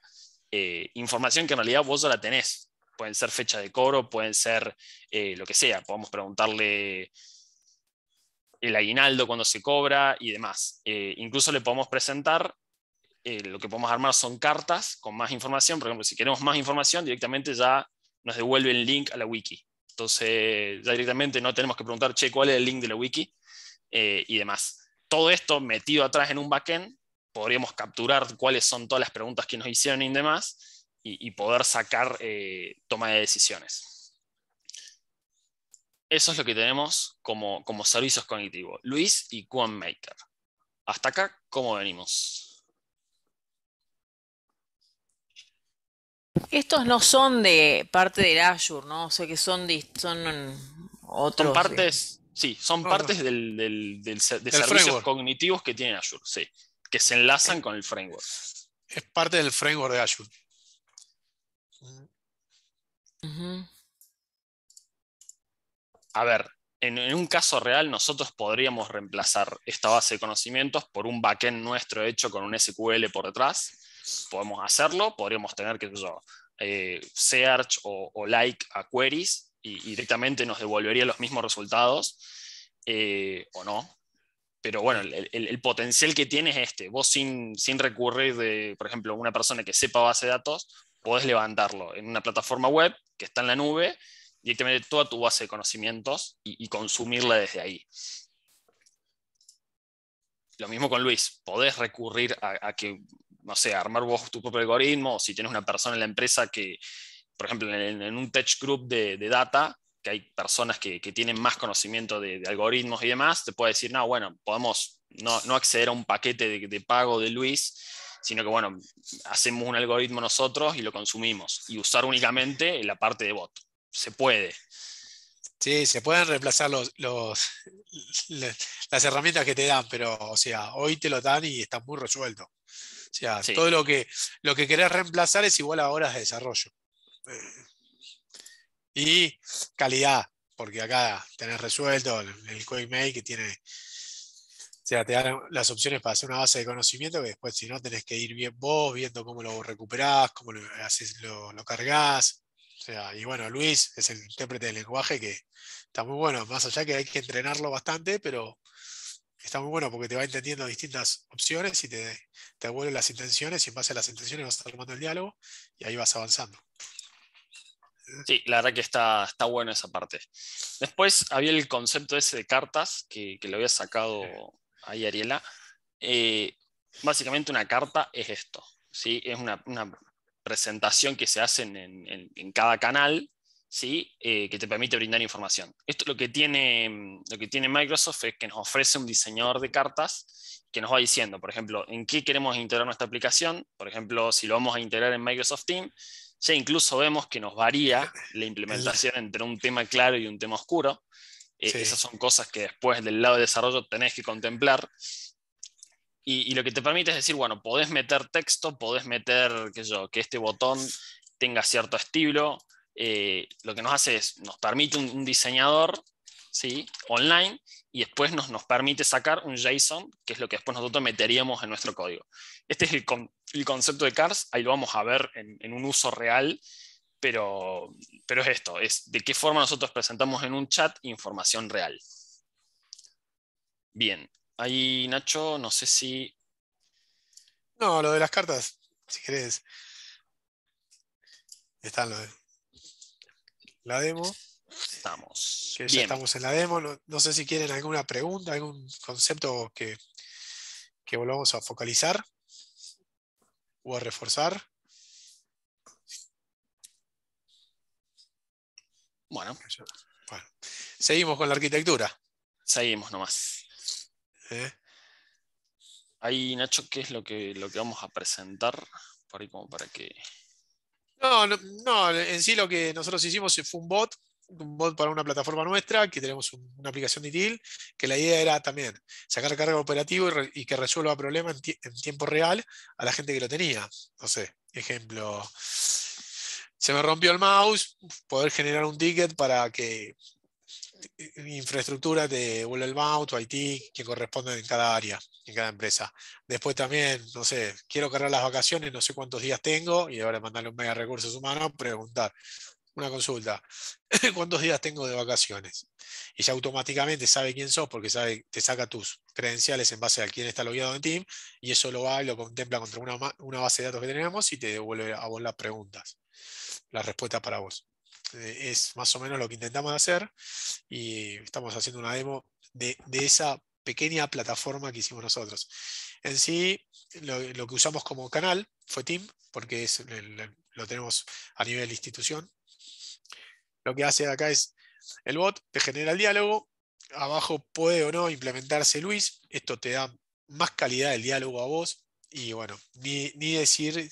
eh, información que en realidad vos ya la tenés. Pueden ser fecha de cobro, pueden ser eh, lo que sea, podemos preguntarle el aguinaldo cuando se cobra y demás. incluso le podemos presentar eh, lo que podemos armar son cartas con más información. Por ejemplo, si queremos más información, directamente ya nos devuelve el link a la wiki. Entonces, ya directamente no tenemos que preguntar, che, ¿cuál es el link de la wiki? Eh, y demás. Todo esto metido atrás en un backend, podríamos capturar cuáles son todas las preguntas que nos hicieron y demás, y, poder sacar eh, toma de decisiones. Eso es lo que tenemos como, como servicios cognitivos, Luis y QuantMaker. Hasta acá, ¿cómo venimos? Estos no son de parte del Azure, ¿no? O sea que son, son otros. Son partes, sí, son partes del, de servicios cognitivos que tiene Azure, sí, que se enlazan con el framework. Es parte del framework de Azure. A ver, en, un caso real nosotros podríamos reemplazar esta base de conocimientos por un backend nuestro hecho con un SQL por detrás. Podemos hacerlo, podríamos tener que yo, eh, search o, like a queries y, directamente nos devolvería los mismos resultados eh, o no. Pero bueno, el, potencial que tiene es este. Vos sin, sin recurrir de, por ejemplo, una persona que sepa base de datos, podés levantarlo en una plataforma web que está en la nube, directamente toda tu base de conocimientos y, consumirla desde ahí. Lo mismo con Luis, podés recurrir a que no sé, armar vos tu propio algoritmo, o si tienes una persona en la empresa que, por ejemplo, en, un tech group de, data, que hay personas que, tienen más conocimiento de, algoritmos y demás, te puede decir, no, bueno, podemos no, acceder a un paquete de, pago de Luis, sino que, bueno, hacemos un algoritmo nosotros y lo consumimos, y usar únicamente la parte de bot. Se puede. Sí, se pueden reemplazar los, las herramientas que te dan, pero, o sea, hoy te lo dan y está muy resuelto todo lo que, lo que querés reemplazar es igual a horas de desarrollo. Eh, y calidad, porque acá tenés resuelto el code que tiene. O sea, te dan las opciones para hacer una base de conocimiento que después, si no, tenés que ir vos, viendo cómo lo recuperás, cómo lo, lo, cargas. y bueno, Luis es el intérprete del lenguaje que está muy bueno, más allá que hay que entrenarlo bastante, pero está muy bueno porque te va entendiendo distintas opciones y te, te las intenciones y en base a las intenciones vas armando el diálogo y ahí vas avanzando. Sí, la verdad que está, está bueno esa parte. Después había el concepto ese de cartas que, lo había sacado ahí Ariela. Eh, básicamente una carta es esto, ¿sí? es una, presentación que se hace en, en cada canal ¿sí? Eh, que te permite brindar información. Esto lo que, tiene, mm, lo que tiene Microsoft es que nos ofrece un diseñador de cartas que nos va diciendo, por ejemplo, en qué queremos integrar nuestra aplicación, por ejemplo, si lo vamos a integrar en Microsoft Teams, ya incluso vemos que nos varía la implementación entre un tema claro y un tema oscuro. Eh, esas son cosas que después del lado de desarrollo tenés que contemplar. Y, y, lo que te permite es decir, bueno, podés meter texto, podés meter, qué sé yo, que este botón tenga cierto estilo, eh, lo que nos hace es, nos permite un, diseñador ¿sí? online y después nos, nos, permite sacar un JSON, que es lo que después nosotros meteríamos en nuestro código. Este es el, concepto de CARS, ahí lo vamos a ver en, un uso real, pero, pero, es esto, es de qué forma nosotros presentamos en un chat información real. Bien, ahí Nacho, no sé si... No, lo de las cartas, si querés. Están los la demo. Estamos. ya estamos en la demo. No, sé si quieren alguna pregunta, algún concepto que, que volvamos a focalizar o a reforzar. Bueno. Seguimos con la arquitectura. Seguimos nomás. Eh. Ahí, Nacho, ¿qué es lo que, lo que vamos a presentar? Por ahí como para que... No, no, en sí lo que nosotros hicimos fue un bot, un bot para una plataforma nuestra, que tenemos una aplicación de ITIL, que la idea era también sacar carga operativo y, que resuelva problemas en, tiempo real a la gente que lo tenía. No sé, ejemplo, se me rompió el mouse, poder generar un ticket para que eh, infraestructura te vuelva el mouse, o IT, que corresponde en cada área en cada empresa. Después también, no sé, quiero cargar las vacaciones, no sé cuántos días tengo, y ahora mandarle un mail a recursos humanos, preguntar, una consulta, ¿cuántos días tengo de vacaciones? Y ya automáticamente sabe quién sos porque sabe, te saca tus credenciales en base a quién está logueado en Team, y eso lo va y lo contempla contra una, una base de datos que tenemos y te devuelve a vos las preguntas, las respuestas para vos. Eh, es más o menos lo que intentamos hacer y estamos haciendo una demo de, de esa pequeña plataforma que hicimos nosotros. En sí, lo, que usamos como canal fue Team, porque es, lo, tenemos a nivel de institución. Lo que hace acá es el bot te genera el diálogo, abajo puede o no implementarse Luis, esto te da más calidad del diálogo a vos, y bueno, ni, decir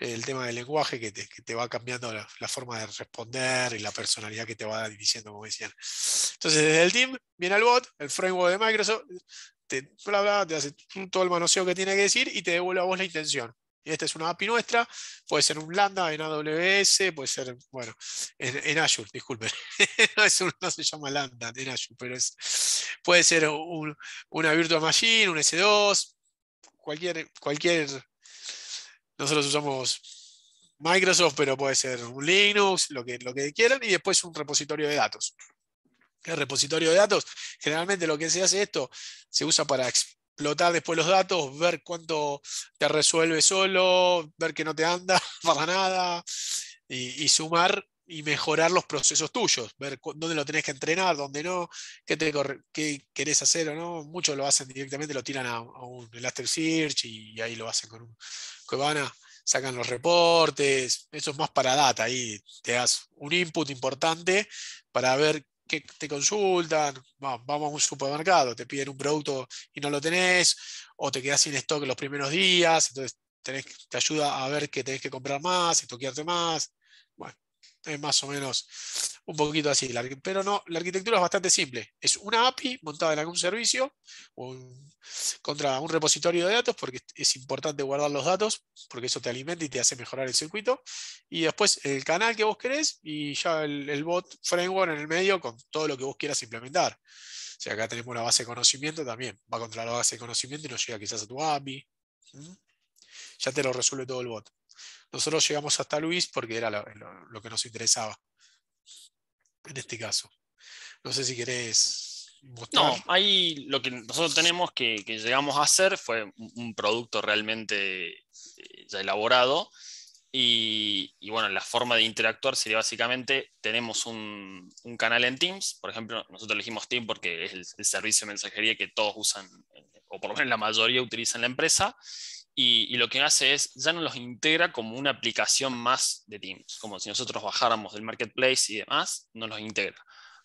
el tema del lenguaje que te, va cambiando la, forma de responder y la personalidad que te va diciendo, como decían. Entonces, desde el team viene el bot, el framework de Microsoft, te, hace todo el manoseo que tiene que decir y te devuelve a vos la intención. Y esta es una API nuestra, puede ser un Lambda en AWS, puede ser, bueno, en, Azure, disculpen, no, se llama Lambda en Azure, pero puede ser una Virtual Machine, un S2, cualquier, cualquier, nosotros usamos Microsoft, pero puede ser un Linux, lo que, lo que quieran, y después un repositorio de datos. El repositorio de datos, generalmente lo que se hace esto, se usa para explotar después los datos, ver cuánto te resuelve solo, ver que no te anda para nada, y sumar y mejorar los procesos tuyos, ver dónde lo tenés que entrenar, dónde no, qué, qué querés hacer o no. Muchos lo hacen directamente, lo tiran a, un Elasticsearch y, y ahí lo hacen con un a sacan los reportes. Eso es más para data, ahí te das un input importante para ver qué te consultan. Vamos, a un supermercado, te piden un producto y no lo tenés, o te quedás sin stock los primeros días, entonces te ayuda a ver que tenés que comprar más, estoquearte más. Bueno es más o menos un poquito así. Pero no, la arquitectura es bastante simple. Es una API montada en algún servicio contra un repositorio de datos, porque es importante guardar los datos, porque eso te alimenta y te hace mejorar el circuito. Y después el canal que vos querés y ya el, bot framework en el medio con todo lo que vos quieras implementar. O sea, acá tenemos una base de conocimiento también. Va contra la base de conocimiento y nos llega quizás a tu API. ¿Mm? Ya te lo resuelve todo el bot. Nosotros llegamos hasta Luis porque era lo, que nos interesaba en este caso. No sé si querés mostrar. No, ahí lo que nosotros tenemos que, llegamos a hacer fue un, producto realmente eh, ya elaborado. Y, bueno, la forma de interactuar sería básicamente, tenemos un, canal en Teams, por ejemplo, nosotros elegimos Teams porque es el, servicio de mensajería que todos usan, o por lo menos la mayoría utilizan en la empresa, y, lo que hace es, ya no los integra como una aplicación más de Teams, como si nosotros bajáramos del marketplace y demás, no los integra.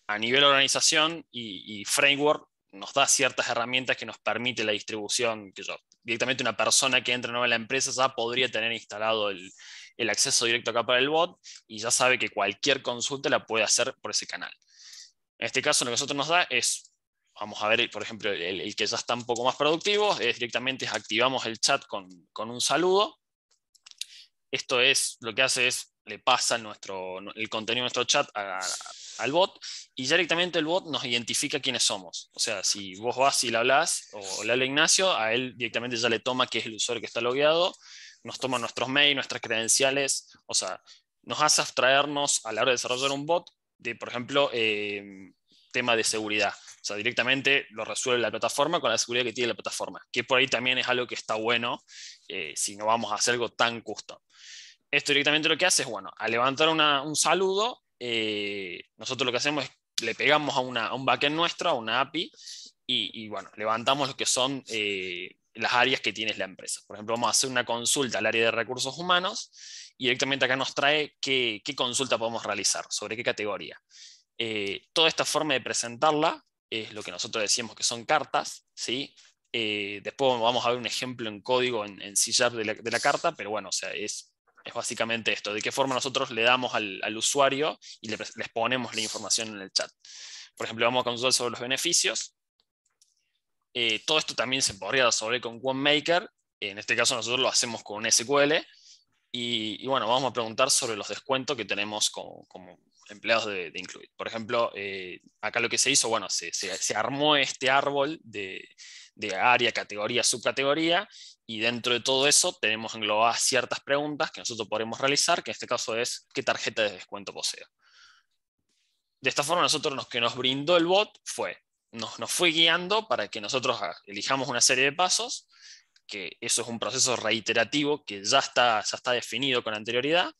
A nivel organización y, framework, nos da ciertas herramientas que nos permite la distribución, que yo, directamente una persona que entra nueva en la empresa ya podría tener instalado el, el acceso directo acá para el bot y ya sabe que cualquier consulta la puede hacer por ese canal. En este caso, lo que nosotros nos da es vamos a ver, por ejemplo, el, que ya está un poco más productivo, es directamente activamos el chat con, un saludo. Esto es, lo que hace es, le pasa el contenido de nuestro chat al bot y ya directamente el bot nos identifica quiénes somos. O sea, si vos vas y le hablas o le habla Ignacio, a él directamente ya le toma que es el usuario que está logueado, nos toma nuestros mails, nuestras credenciales, o sea, nos hace abstraernos a la hora de desarrollar un bot de, por ejemplo, eh, tema de seguridad. O sea, directamente lo resuelve la plataforma con la seguridad que tiene la plataforma, que por ahí también es algo que está bueno eh, si no vamos a hacer algo tan custom. Esto directamente lo que hace es, bueno, al levantar un saludo, eh, nosotros lo que hacemos es le pegamos a, una, un backend nuestro, a una API, y, bueno, levantamos lo que son eh, las áreas que tiene la empresa. Por ejemplo, vamos a hacer una consulta al área de recursos humanos y directamente acá nos trae qué, consulta podemos realizar, sobre qué categoría. toda esta forma de presentarla es lo que nosotros decimos que son cartas, ¿sí? Eh, después vamos a ver un ejemplo en código en, en C de la, carta, pero bueno, o sea, es, básicamente esto, de qué forma nosotros le damos al, usuario y le, les ponemos la información en el chat. Por ejemplo, vamos a consultar sobre los beneficios. Eh, todo esto también se podría sobre con OneMaker. En este caso nosotros lo hacemos con SQL. Y, bueno, vamos a preguntar sobre los descuentos que tenemos como, empleados de, de Por ejemplo, eh, acá lo que se hizo, bueno, se, armó este árbol de, área, categoría, subcategoría, y dentro de todo eso tenemos englobadas ciertas preguntas que nosotros podemos realizar, que en este caso es qué tarjeta de descuento poseo. De esta forma, nosotros lo que nos brindó el bot fue, nos, nos fue guiando para que nosotros elijamos una serie de pasos, que eso es un proceso reiterativo que ya está, ya está definido con anterioridad,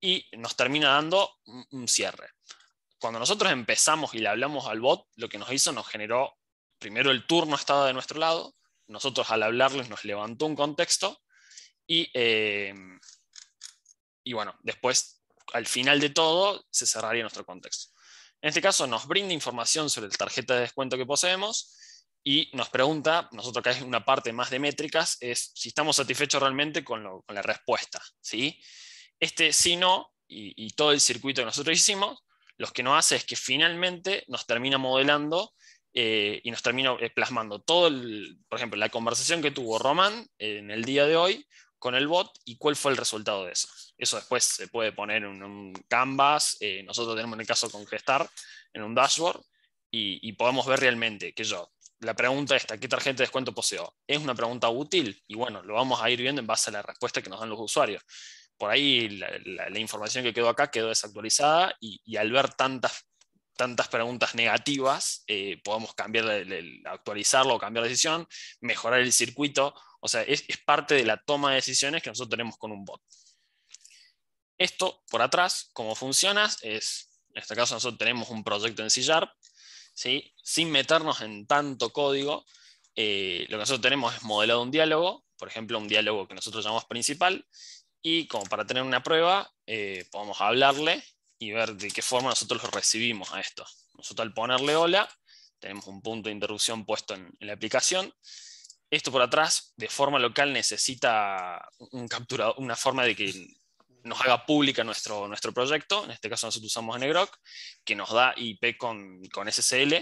y nos termina dando un cierre. Cuando nosotros empezamos y le hablamos al bot, lo que nos hizo nos generó, primero el turno estaba de nuestro lado, nosotros al hablarles nos levantó un contexto y, eh, y bueno, después al final de todo se cerraría nuestro contexto. En este caso nos brinda información sobre la tarjeta de descuento que poseemos y nos pregunta, nosotros acá es una parte más de métricas, es si estamos satisfechos realmente con, con la respuesta. ¿sí? este sí no y, todo el circuito que nosotros hicimos, lo que nos hace es que finalmente nos termina modelando eh, y nos termina eh, plasmando todo, el, por ejemplo, la conversación que tuvo Román en el día de hoy con el bot y cuál fue el resultado de eso. Eso después se puede poner en un canvas, eh, nosotros tenemos en el caso con Gestar, en un dashboard, y, y, podemos ver realmente que yo, la pregunta esta, ¿qué tarjeta de descuento poseo? Es una pregunta útil y bueno, lo vamos a ir viendo en base a la respuesta que nos dan los usuarios por ahí la, información que quedó acá quedó desactualizada y, al ver tantas, tantas preguntas negativas, eh, podemos cambiar, actualizarlo cambiar la decisión, mejorar el circuito. O sea, es, parte de la toma de decisiones que nosotros tenemos con un bot. Esto, por atrás, cómo funciona, es, en este caso nosotros tenemos un proyecto en C Sharp, sin meternos en tanto código, eh, lo que nosotros tenemos es modelado un diálogo, por ejemplo, un diálogo que nosotros llamamos principal, y como para tener una prueba, eh, podemos hablarle y ver de qué forma nosotros lo recibimos a esto. Nosotros al ponerle hola, tenemos un punto de interrupción puesto en, la aplicación. Esto por atrás, de forma local, necesita un una forma de que nos haga pública nuestro, nuestro proyecto. En este caso nosotros usamos Negroc, que nos da IP con, con SSL.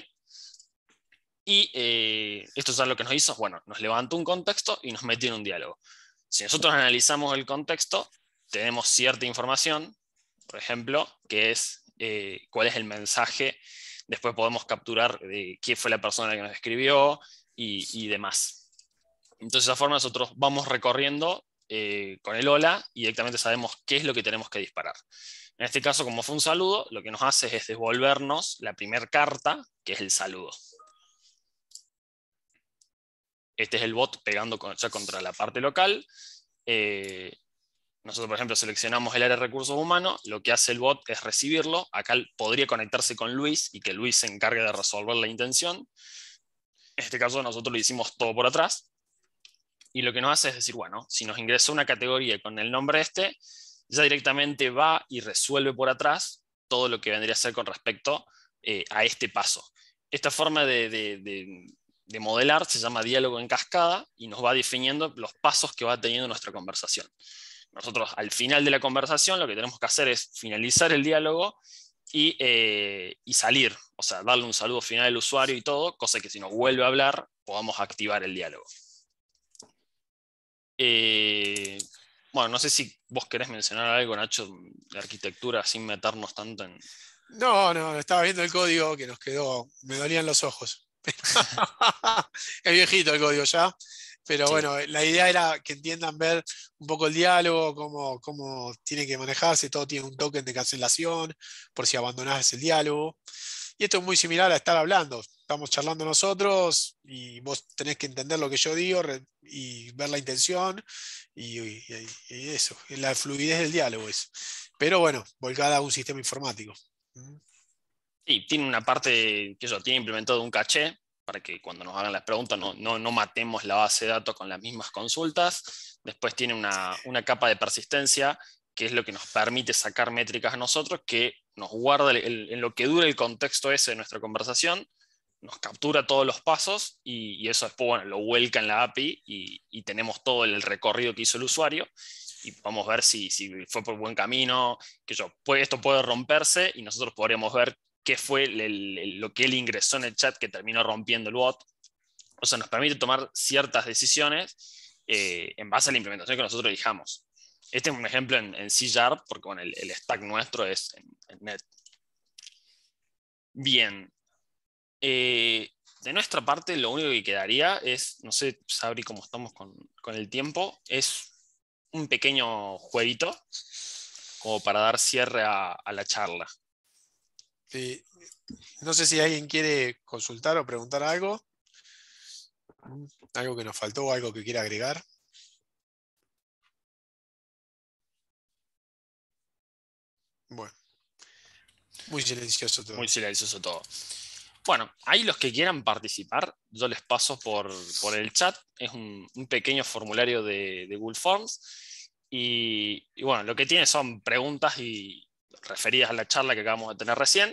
Y eh, esto es lo que nos hizo, bueno, nos levantó un contexto y nos metió en un diálogo. Si nosotros analizamos el contexto, tenemos cierta información, por ejemplo, que es eh, cuál es el mensaje, después podemos capturar qué quién fue la persona que nos escribió y, demás. Entonces, de esa forma nosotros vamos recorriendo eh, con el hola y directamente sabemos qué es lo que tenemos que disparar. En este caso, como fue un saludo, lo que nos hace es devolvernos la primera carta, que es el saludo este es el bot pegando ya contra la parte local. Eh, nosotros, por ejemplo, seleccionamos el área de recursos humanos, lo que hace el bot es recibirlo. Acá podría conectarse con Luis y que Luis se encargue de resolver la intención. En este caso nosotros lo hicimos todo por atrás. Y lo que nos hace es decir, bueno, si nos ingresa una categoría con el nombre este, ya directamente va y resuelve por atrás todo lo que vendría a ser con respecto eh, a este paso. Esta forma de de modelar se llama diálogo en cascada y nos va definiendo los pasos que va teniendo nuestra conversación. Nosotros al final de la conversación lo que tenemos que hacer es finalizar el diálogo y, eh, salir, o sea, darle un saludo final al usuario y todo, cosa que si nos vuelve a hablar podamos activar el diálogo. Eh, bueno, no sé si vos querés mencionar algo, Nacho, de arquitectura sin meternos tanto en... No, no, estaba viendo el código que nos quedó, me dolían los ojos. es viejito el código ya. Pero bueno, la idea era que entiendan ver un poco el diálogo, cómo, cómo tiene que manejarse, todo tiene un token de cancelación, por si abandonás el diálogo. Y esto es muy similar a estar hablando. Estamos charlando nosotros y vos tenés que entender lo que yo digo y ver la intención y, y, y eso, la fluidez del diálogo es. Pero bueno, volcada a un sistema informático. Mm. Y tiene una parte, que yo tiene implementado un caché para que cuando nos hagan las preguntas no, no, matemos la base de datos con las mismas consultas. Después tiene una, capa de persistencia, que es lo que nos permite sacar métricas a nosotros, que nos guarda en lo que dura el contexto ese de nuestra conversación, nos captura todos los pasos y, eso después lo vuelca en la API y, tenemos todo el, recorrido que hizo el usuario y podemos ver si, fue por buen camino, que yo, pues, esto puede romperse y nosotros podríamos ver qué fue lo que él ingresó en el chat que terminó rompiendo el bot. O sea, nos permite tomar ciertas decisiones eh, en base a la implementación que nosotros elijamos. Este es un ejemplo en, en C porque el, stack nuestro es en, net. Bien. Eh, de nuestra parte, lo único que quedaría es, no sé, Sabri, cómo estamos con, el tiempo, es un pequeño jueguito como para dar cierre a la charla. No sé si alguien quiere consultar o preguntar algo. Algo que nos faltó o algo que quiera agregar. Bueno. Muy silencioso todo. Muy silencioso todo. Bueno, hay los que quieran participar, yo les paso por, el chat. Es un, pequeño formulario de, Google Forms. Y, y, bueno, lo que tiene son preguntas y, referidas a la charla que acabamos de tener recién,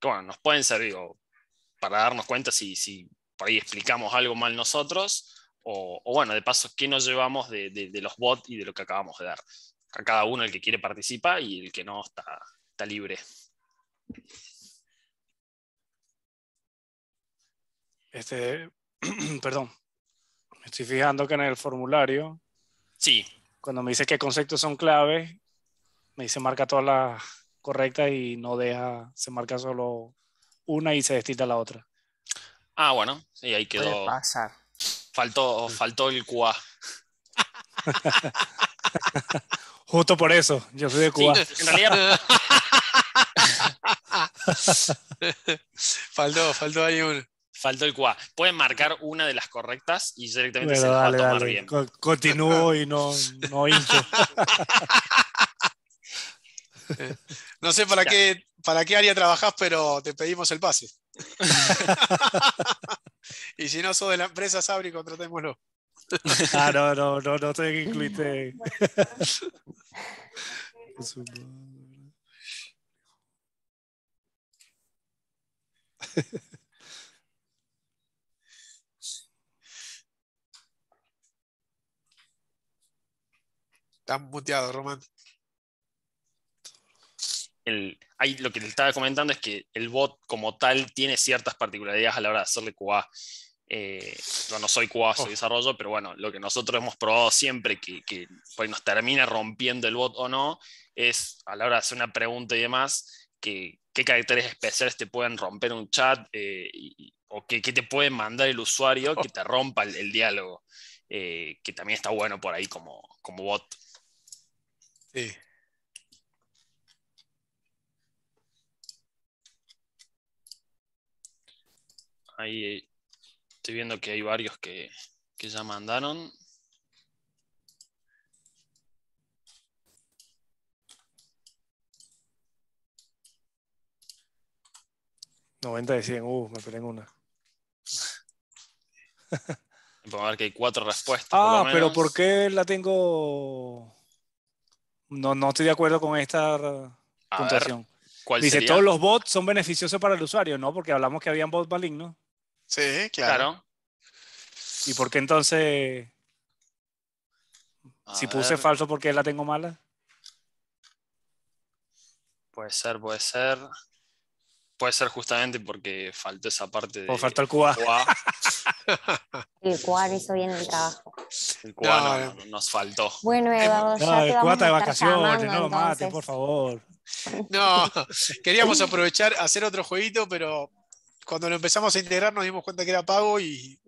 que bueno, nos pueden servir para darnos cuenta si, si por ahí explicamos algo mal nosotros, o, bueno, de paso, qué nos llevamos de, de, los bots y de lo que acabamos de dar. A cada uno el que quiere participa y el que no está, está libre. Este, perdón, me estoy fijando que en el formulario. Sí. Cuando me dice qué conceptos son claves, me dice marca todas las correctas y no deja, se marca solo una y se destita la otra. Ah, bueno, y ahí quedó. Faltó, faltó el cuá. Justo por eso, yo soy de Cuba. en realidad. faltó, faltó ahí uno. Faltó el cuá. Pueden marcar una de las correctas y directamente se va bien. continúo y no, no hincho. no sé para qué, para qué área trabajás, pero te pedimos el pase. y si no sos de la empresa Sabri, contratémoslo. ah, no, no, no, no te incluiste. Estás muteado, Román lo que te estaba comentando es que el bot como tal tiene ciertas particularidades a la hora de hacerle QA. Eh, yo no soy QA, soy oh. desarrollo, pero bueno, lo que nosotros hemos probado siempre que, pues, nos termina rompiendo el bot o no, es a la hora de hacer una pregunta y demás, que, qué caracteres especiales te pueden romper un chat eh, o qué, te puede mandar el usuario que te rompa el, diálogo, eh, que también está bueno por ahí como, como bot. Sí. Ahí estoy viendo que hay varios que, ya mandaron. 90 de 100, uh, me peleé una. Vamos a ver que hay cuatro respuestas. Ah, pero ¿por qué la tengo? No, no estoy de acuerdo con esta puntuación. Dice, todos los bots son beneficiosos para el usuario, ¿no? Porque hablamos que habían bots malignos. Sí, claro. ¿Y por qué entonces? si puse falso qué la tengo mala. Puede ser, puede ser. Puede ser justamente porque faltó esa parte de. O faltó el cuá. el cuá hizo bien el trabajo. El cuá eh. nos faltó. Bueno, eh, el cuá de vacaciones, no lo mates, por favor. No, queríamos aprovechar, hacer otro jueguito, pero cuando lo empezamos a integrar nos dimos cuenta que era pago y,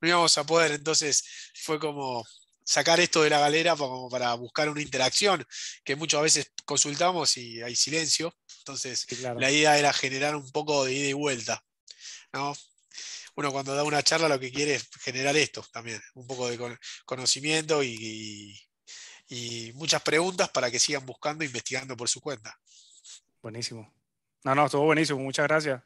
no íbamos a poder. Entonces fue como sacar esto de la galera para, para buscar una interacción, que muchas veces consultamos y hay silencio. Entonces la idea era generar un poco de ida y vuelta. Uno cuando da una charla lo que quiere es generar esto también, un poco de conocimiento y, muchas preguntas para que sigan buscando, e investigando por su cuenta. Buenísimo. No, no, estuvo buenísimo. Muchas gracias.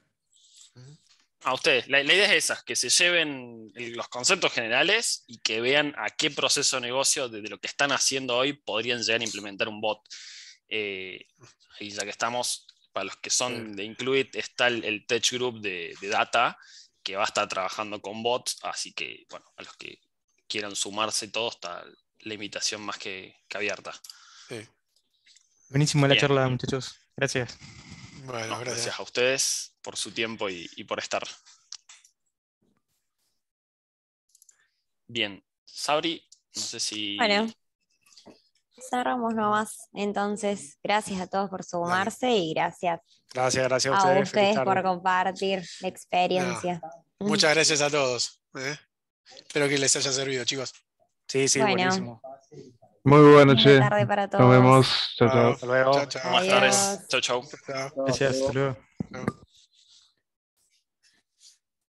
A ustedes, la, idea es esa, que se lleven los conceptos generales y que vean a qué proceso de negocio Desde lo que están haciendo hoy podrían llegar a implementar un bot. Eh, y ya que estamos, para los que son de Incluid, está el, Tech Group de, Data, que va a estar trabajando con bots, así que, bueno, a los que quieran sumarse todo, está la invitación más que, abierta. Sí. Buenísimo la charla, muchachos. Gracias. Bueno, gracias. a ustedes por su tiempo y, por estar. Bien, Sabri, no sé si... Bueno, cerramos nomás. Entonces, gracias a todos por sumarse y gracias. Gracias, gracias a ustedes. por compartir la experiencia. Muchas gracias a todos. ¿eh? Espero que les haya servido, chicos. Sí, sí, buenísimo. Muy buena noche. Buenas tardes para todos. Nos vemos. Chao, chao. Hasta Chao, chao. Buenas tardes.